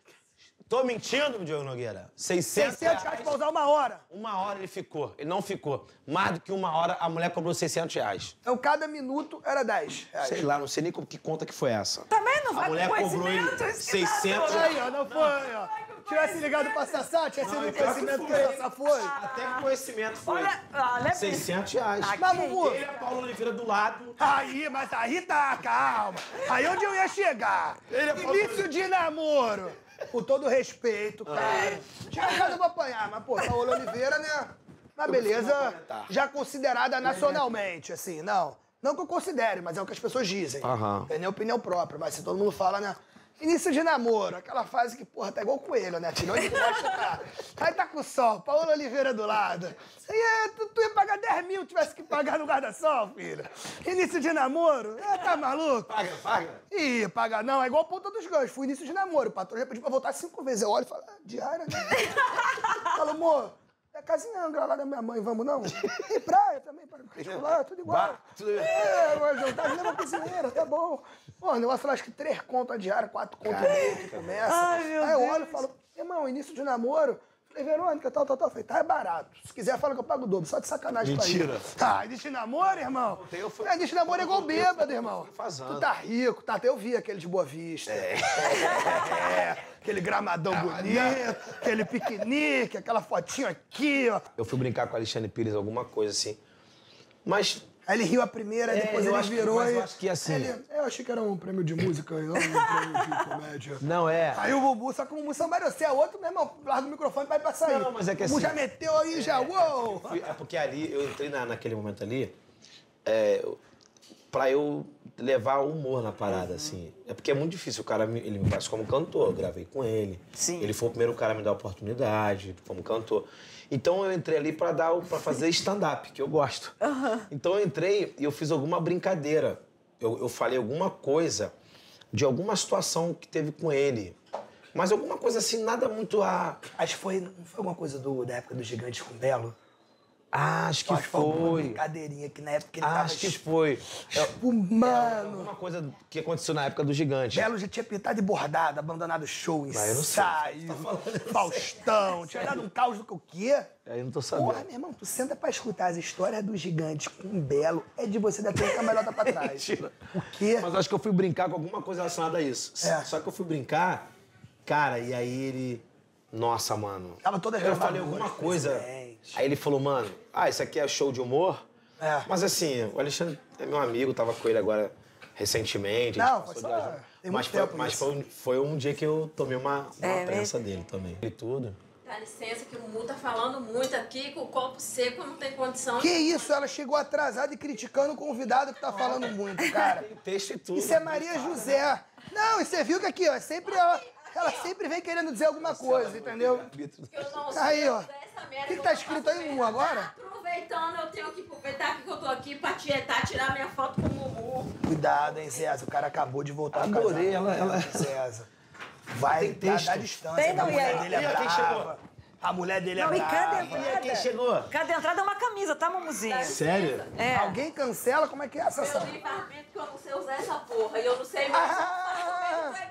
Tô mentindo, Diogo Nogueira? 600, 600 reais pra usar uma hora. Uma hora ele ficou. Ele não ficou. Mais do que uma hora, a mulher cobrou 600 reais. Então cada minuto era 10 reais. Sei lá, não sei nem como, que conta que foi essa. Também não vai A mulher cobrou ele 600 tá Aí, ó, não foi, ó. Tivesse ligado pra Sassá, tinha sido o conhecimento que a Sassá foi. Até que conhecimento foi. Olha, olha 600 reais. Aqui. Mas, Bubu... Ele é a Paula Oliveira do lado. Aí, mas aí tá, calma. Aí onde eu ia chegar? É Início de namoro. Com todo respeito, ah. cara. Tiracanga eu vou apanhar, mas, pô, Paola Oliveira, né? Uma beleza tá. já considerada é. nacionalmente, assim, não. Não que eu considere, mas é o que as pessoas dizem. Aham. É minha opinião própria, mas se todo mundo fala, né? Início de namoro, aquela fase que, porra, tá igual coelho, né? Tirou de costa, tá. Aí tá com o sol, Paulo Oliveira do lado. Isso aí é, tu, tu, ia pagar 10 mil, tivesse que pagar no guarda-sol, filho. Início de namoro, é, tá maluco? Paga, paga. Ih, paga não, é igual ponta dos ganhos. Fui início de namoro, o patrão já pediu pra voltar cinco vezes. Eu olho e falo, ah, diária, né? amor, é casa em Angra, lá da minha mãe, vamos não? E praia também, para particular, tudo igual. Bah, tudo... É, João, tá vindo cozinheira, tá bom. Pô, o negócio lá, acho que três contas a diária, quatro contas a meio que começa. Ai, Aí eu olho e falo, irmão, início de namoro, Falei, Verônica, tal, tal, tal. Falei, tá, é barato. Se quiser, fala que eu pago o dobro. Só de sacanagem Mentira. pra ele. Tá, existe namoro, irmão? Não, eu fui... É, existe namoro é igual bêbado, irmão. Fazendo. Tu tá rico, tá? Eu vi aquele de Boa Vista. É. é. Aquele gramadão bonito, aquele piquenique, aquela fotinho aqui, ó. Eu fui brincar com a Alexandre Pires, alguma coisa assim. Mas Aí ele riu a primeira, é, depois ele virou. Que, mas e... eu acho que assim. Ele, é, eu achei que era um prêmio de música, não um prêmio de comédia. Não é. Aí o Bubu, só que o Bubu Sambar, você é outro, meu irmão, larga o microfone vai pra sair. Não, mas é que assim. O Bubu assim, já meteu aí, é, já. Uou! Fui, é porque ali, eu entrei na, naquele momento ali, é, pra eu levar humor na parada, uhum. assim. É porque é muito difícil. O cara me, ele me faz como cantor, eu gravei com ele. Sim. Ele foi o primeiro cara a me dar a oportunidade como cantor. Então eu entrei ali para dar, para fazer stand-up, que eu gosto. Uhum. Então eu entrei e eu fiz alguma brincadeira. Eu, eu falei alguma coisa de alguma situação que teve com ele. Mas alguma coisa assim, nada muito a. Acho que foi, foi alguma coisa do, da época do Gigante com Belo. Ah, acho que foi. Brincadeirinha que na época ele ah, Acho que foi. É, é, mano. É Uma coisa que aconteceu na época do gigante. Belo já tinha pintado e bordado, abandonado o show, ensaio, tá Faustão. Tinha dado um caos do que o quê? Aí não tô sabendo. Porra, meu irmão, tu senta pra escutar as histórias do gigante com Belo, é de você dar tempo melhor tá pra trás. o quê? Mas acho que eu fui brincar com alguma coisa relacionada a isso. É. Só que eu fui brincar, cara, e aí ele. Nossa, mano. Tava toda Eu falei alguma coisa. Aí ele falou, mano, ah, isso aqui é show de humor. É. Mas assim, o Alexandre é meu amigo, tava com ele agora recentemente. Não, foi só... Tem mas foi, mas foi, foi, um dia que eu tomei uma, uma é, né? prensa dele também. E tudo. Dá licença que o Mu tá falando muito aqui, com o copo seco, não tem condição. Que isso, ela chegou atrasada e criticando o convidado que tá falando muito, cara. Tem texto e tudo. Isso é né, Maria José. Não, e você viu que aqui, ó, é sempre ela, ela sempre vem querendo dizer alguma é coisa, entendeu? Aí, ó essa merda. O que, que tá escrito aí, Mumu, agora? Tá aproveitando, eu tenho que aproveitar que eu tô aqui pra tietar, tirar minha foto com o Mumu. Cuidado, hein, César. O cara acabou de voltar Adorei a Adorei, ela, ela. César. Vai dar distância. Tem, da mulher dele é brava. A mulher dele não, é brava. Cada entrada, quem chegou? Cada entrada é uma camisa, tá, mamuzinha? Tá Sério? É. Alguém cancela? Como é que é essa? Eu livre-arbítrio que eu não sei usar essa porra. E eu não sei mais... Ah,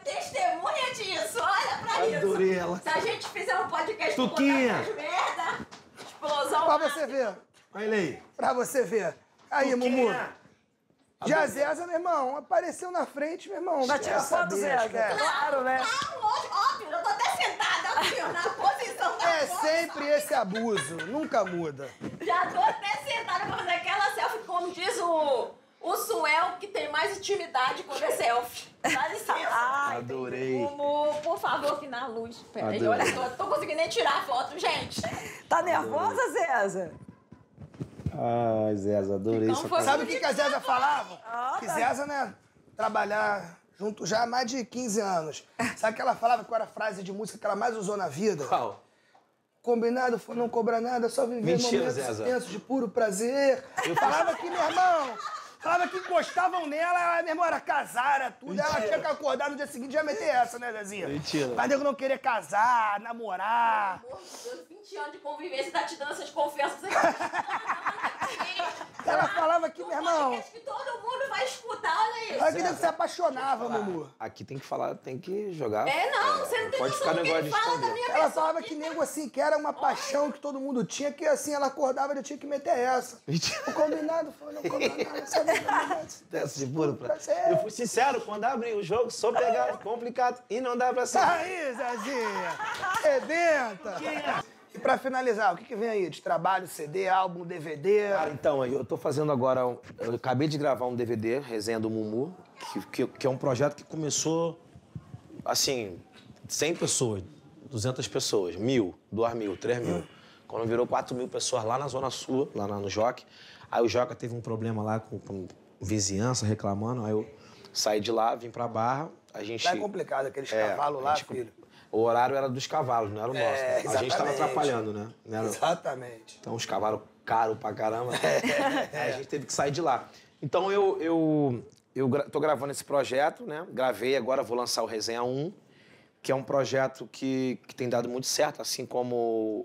testemunha disso, olha pra Adorei isso. Adorei ela. Se a gente fizer um podcast Tuquinha. com merda, explosão. Pra você ver. Olha ele aí. Pra você ver. Aí, Mumu. Mumu. Jazeza, meu irmão, apareceu na frente, meu irmão. Já tinha foto, Zé. Claro, né? Claro, óbvio. Eu tô até sentada aqui, ó, na posição da É foto, sempre esse abuso. Nunca muda. Já tô até sentada pra fazer aquela selfie, como diz o... O Suel que tem mais intimidade quando é selfie. Dá licença. Ah, Adorei. Como, por favor, que na luz. Peraí, olha só, tô conseguindo nem tirar a foto, gente. Tá nervosa, César? Ai, Zéza, adorei então, Sabe o que, que a Zéza falava? Ah, que tá. Zéza, né, trabalhar junto já há mais de 15 anos. Sabe o que ela falava? Qual era a frase de música que ela mais usou na vida? Qual? Combinado, não cobra nada, só viver Mentira, momentos Zéza. intensos de puro prazer. Eu falava que, meu irmão, Falava que encostavam nela, ela mesmo era casada, tudo. Mentira. Ela tinha que acordar no dia seguinte já meter essa, né, Zezinha? Mentira. Mas nego não querer casar, namorar. Amor, 20 anos de convivência tá te dando essas confianças. Ela tá falava que, meu irmão. Acho que todo mundo vai escutar, olha isso. Olha que você apaixonava, Mumu. Aqui tem que falar, tem que jogar. É, não, é, você não tem pode ficar negócio de fala da minha Ela falava que né? nego assim, que era uma paixão que todo mundo tinha, que assim, ela acordava e eu tinha que meter essa. O combinado foi, não combinado, Essa de burro, pra... Eu fui sincero, quando abri o jogo, sou pegado complicado e não dá pra sair. Aí, Zezinha! rebenta. E para finalizar, o que, que vem aí de trabalho, CD, álbum, DVD? Cara, então, aí eu tô fazendo agora. Eu acabei de gravar um DVD, Resenha do Mumu, que, que, que é um projeto que começou, assim, 100 pessoas, 200 pessoas, mil, duas mil, três mil. Hum. Quando virou 4 mil pessoas lá na Zona Sul, lá no Joque. Aí o Joca teve um problema lá com, com vizinhança reclamando, aí eu saí de lá, vim pra Barra. A gente. é complicado aqueles é, cavalos lá, gente... filho o horário era dos cavalos, não era o é, nosso. É, A gente estava atrapalhando, né? Era... Exatamente. Então, os cavalos caros pra caramba. É. Aí a gente teve que sair de lá. Então, eu, eu, eu gra... tô gravando esse projeto, né? Gravei agora, vou lançar o Resenha 1 que é um projeto que, que tem dado muito certo, assim como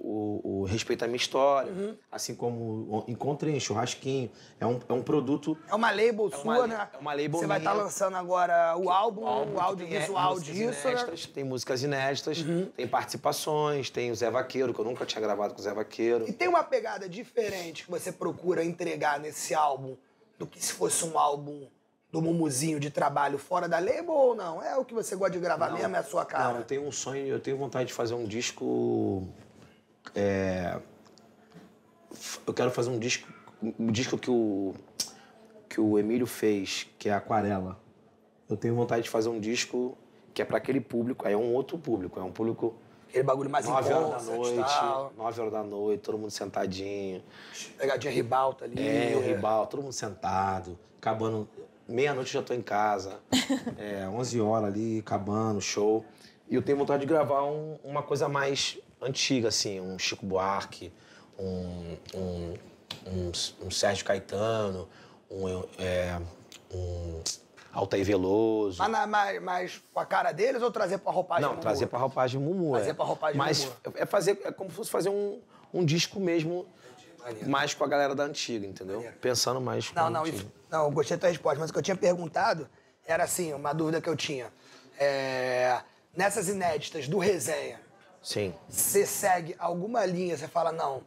o, o, à Minha História, uhum. assim como o Encontrei, Churrasquinho. É um, é um produto... É uma label é sua, uma, né? É uma label Você minha. vai estar tá lançando agora o álbum, o álbum é, visual audiovisual disso, né? inéditas, né? Tem músicas inéditas, uhum. tem participações, tem o Zé Vaqueiro, que eu nunca tinha gravado com o Zé Vaqueiro. E tem uma pegada diferente que você procura entregar nesse álbum do que se fosse um álbum do mumuzinho de trabalho fora da label ou não? É o que você gosta de gravar não, mesmo, é a sua cara? Não, eu tenho um sonho, eu tenho vontade de fazer um disco. É, eu quero fazer um disco. Um disco que o, que o Emílio fez, que é Aquarela. Eu tenho vontade de fazer um disco que é para aquele público, aí é um outro público, é um público. Aquele bagulho mais 9 horas da noite, tal. horas da noite, todo mundo sentadinho. Pegadinha ribalta ali. É, o é. ribalta, todo mundo sentado, acabando meia-noite já tô em casa, é, 11 horas ali, acabando, show. E eu tenho vontade de gravar um, uma coisa mais antiga, assim, um Chico Buarque, um, um, um, um Sérgio Caetano, um, é, um Altair Veloso. Mas, mas, mas, com a cara deles ou trazer pra roupagem Não, Mumu? trazer pra roupagem Mumu. É. Trazer é. pra roupagem mas Mumu. Mas é, fazer, é como se fosse fazer um, um disco mesmo, mais com a galera da antiga, entendeu? Pensando mais. Não, não, antiga. isso não, eu gostei da tua resposta, mas o que eu tinha perguntado era assim, uma dúvida que eu tinha. É, nessas inéditas do resenha, Sim. você segue alguma linha, você fala, não,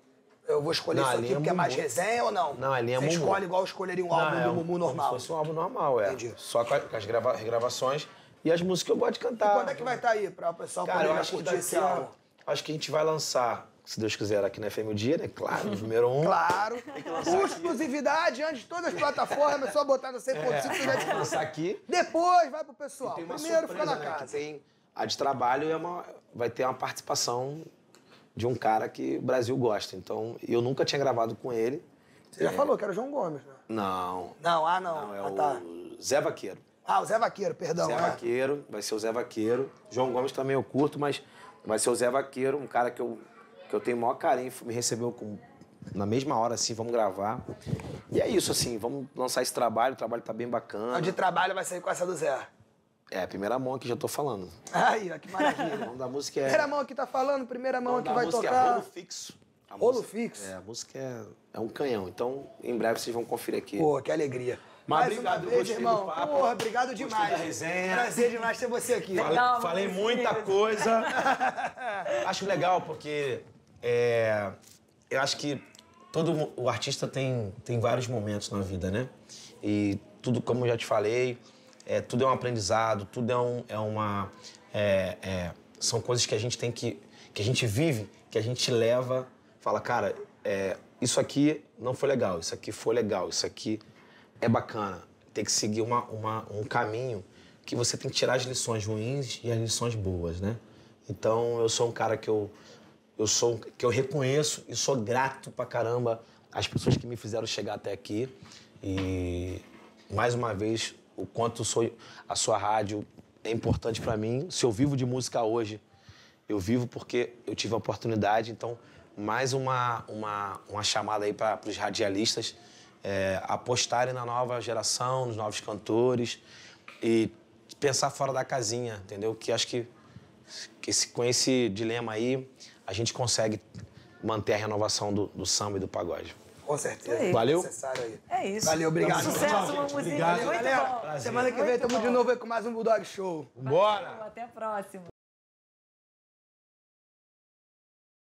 eu vou escolher não, isso aqui é porque é, é mais resenha ou não? Não, a linha você é Você escolhe igual escolheria um não, álbum é do Mumu normal. se fosse um álbum normal, é. Entendi. Só com as grava regravações e as músicas que eu gosto de cantar. E quando é que vai estar tá aí pra pessoal Cara, poder eu acho curtir que daqui, esse álbum? Acho que a gente vai lançar se Deus quiser, aqui na FM o dia, né? Claro, número um. Claro. Com exclusividade, antes de todas as plataformas, é só botar no 100.5 é, lançar aqui. Depois vai pro pessoal. Primeiro surpresa, fica na né? casa. Que tem, a de trabalho é uma, vai ter uma participação de um cara que o Brasil gosta. Então, eu nunca tinha gravado com ele. Você é... já falou que era o João Gomes, né? Não. Não, ah, não. não é ah, tá. o Zé Vaqueiro. Ah, o Zé Vaqueiro, perdão. Zé é. Vaqueiro, vai ser o Zé Vaqueiro. João Gomes também eu curto, mas vai ser o Zé Vaqueiro, um cara que eu que eu tenho o maior carinho, me recebeu com, na mesma hora, assim, vamos gravar. E é isso, assim, vamos lançar esse trabalho, o trabalho tá bem bacana. O de trabalho vai sair com essa do Zé. É, primeira mão aqui já tô falando. Aí, ó, que maravilha. o nome da música é... Primeira mão que tá falando, primeira mão que vai é tocar. É rolo fixo. A rolo música... fixo? É, a música é... é um canhão. Então, em breve vocês vão conferir aqui. Pô, que alegria. Mas Mais obrigado, vez, irmão. Porra, obrigado demais. Prazer demais ter você aqui. Falei, falei muita coisa. Acho legal, porque é, eu acho que todo o artista tem, tem vários momentos na vida, né? E tudo, como eu já te falei, é, tudo é um aprendizado, tudo é, um, é uma. É, é são coisas que a gente tem que. que a gente vive, que a gente leva, fala, cara, é, isso aqui não foi legal, isso aqui foi legal, isso aqui é bacana. Tem que seguir uma, uma, um caminho que você tem que tirar as lições ruins e as lições boas, né? Então eu sou um cara que eu eu sou que eu reconheço e sou grato pra caramba às pessoas que me fizeram chegar até aqui. E mais uma vez, o quanto sou, a sua rádio é importante para mim. Se eu vivo de música hoje, eu vivo porque eu tive a oportunidade. Então, mais uma, uma, uma chamada aí para os radialistas é, apostarem na nova geração, nos novos cantores e pensar fora da casinha, entendeu? Que acho que, que esse, com esse dilema aí, a gente consegue manter a renovação do, do samba e do pagode. Com certeza. É Valeu? É isso. Valeu, obrigado. Um sucesso, Tchau, Obrigado. Muito Valeu, galera. Semana que vem estamos de novo com mais um Bulldog Show. Bora! Até a próxima.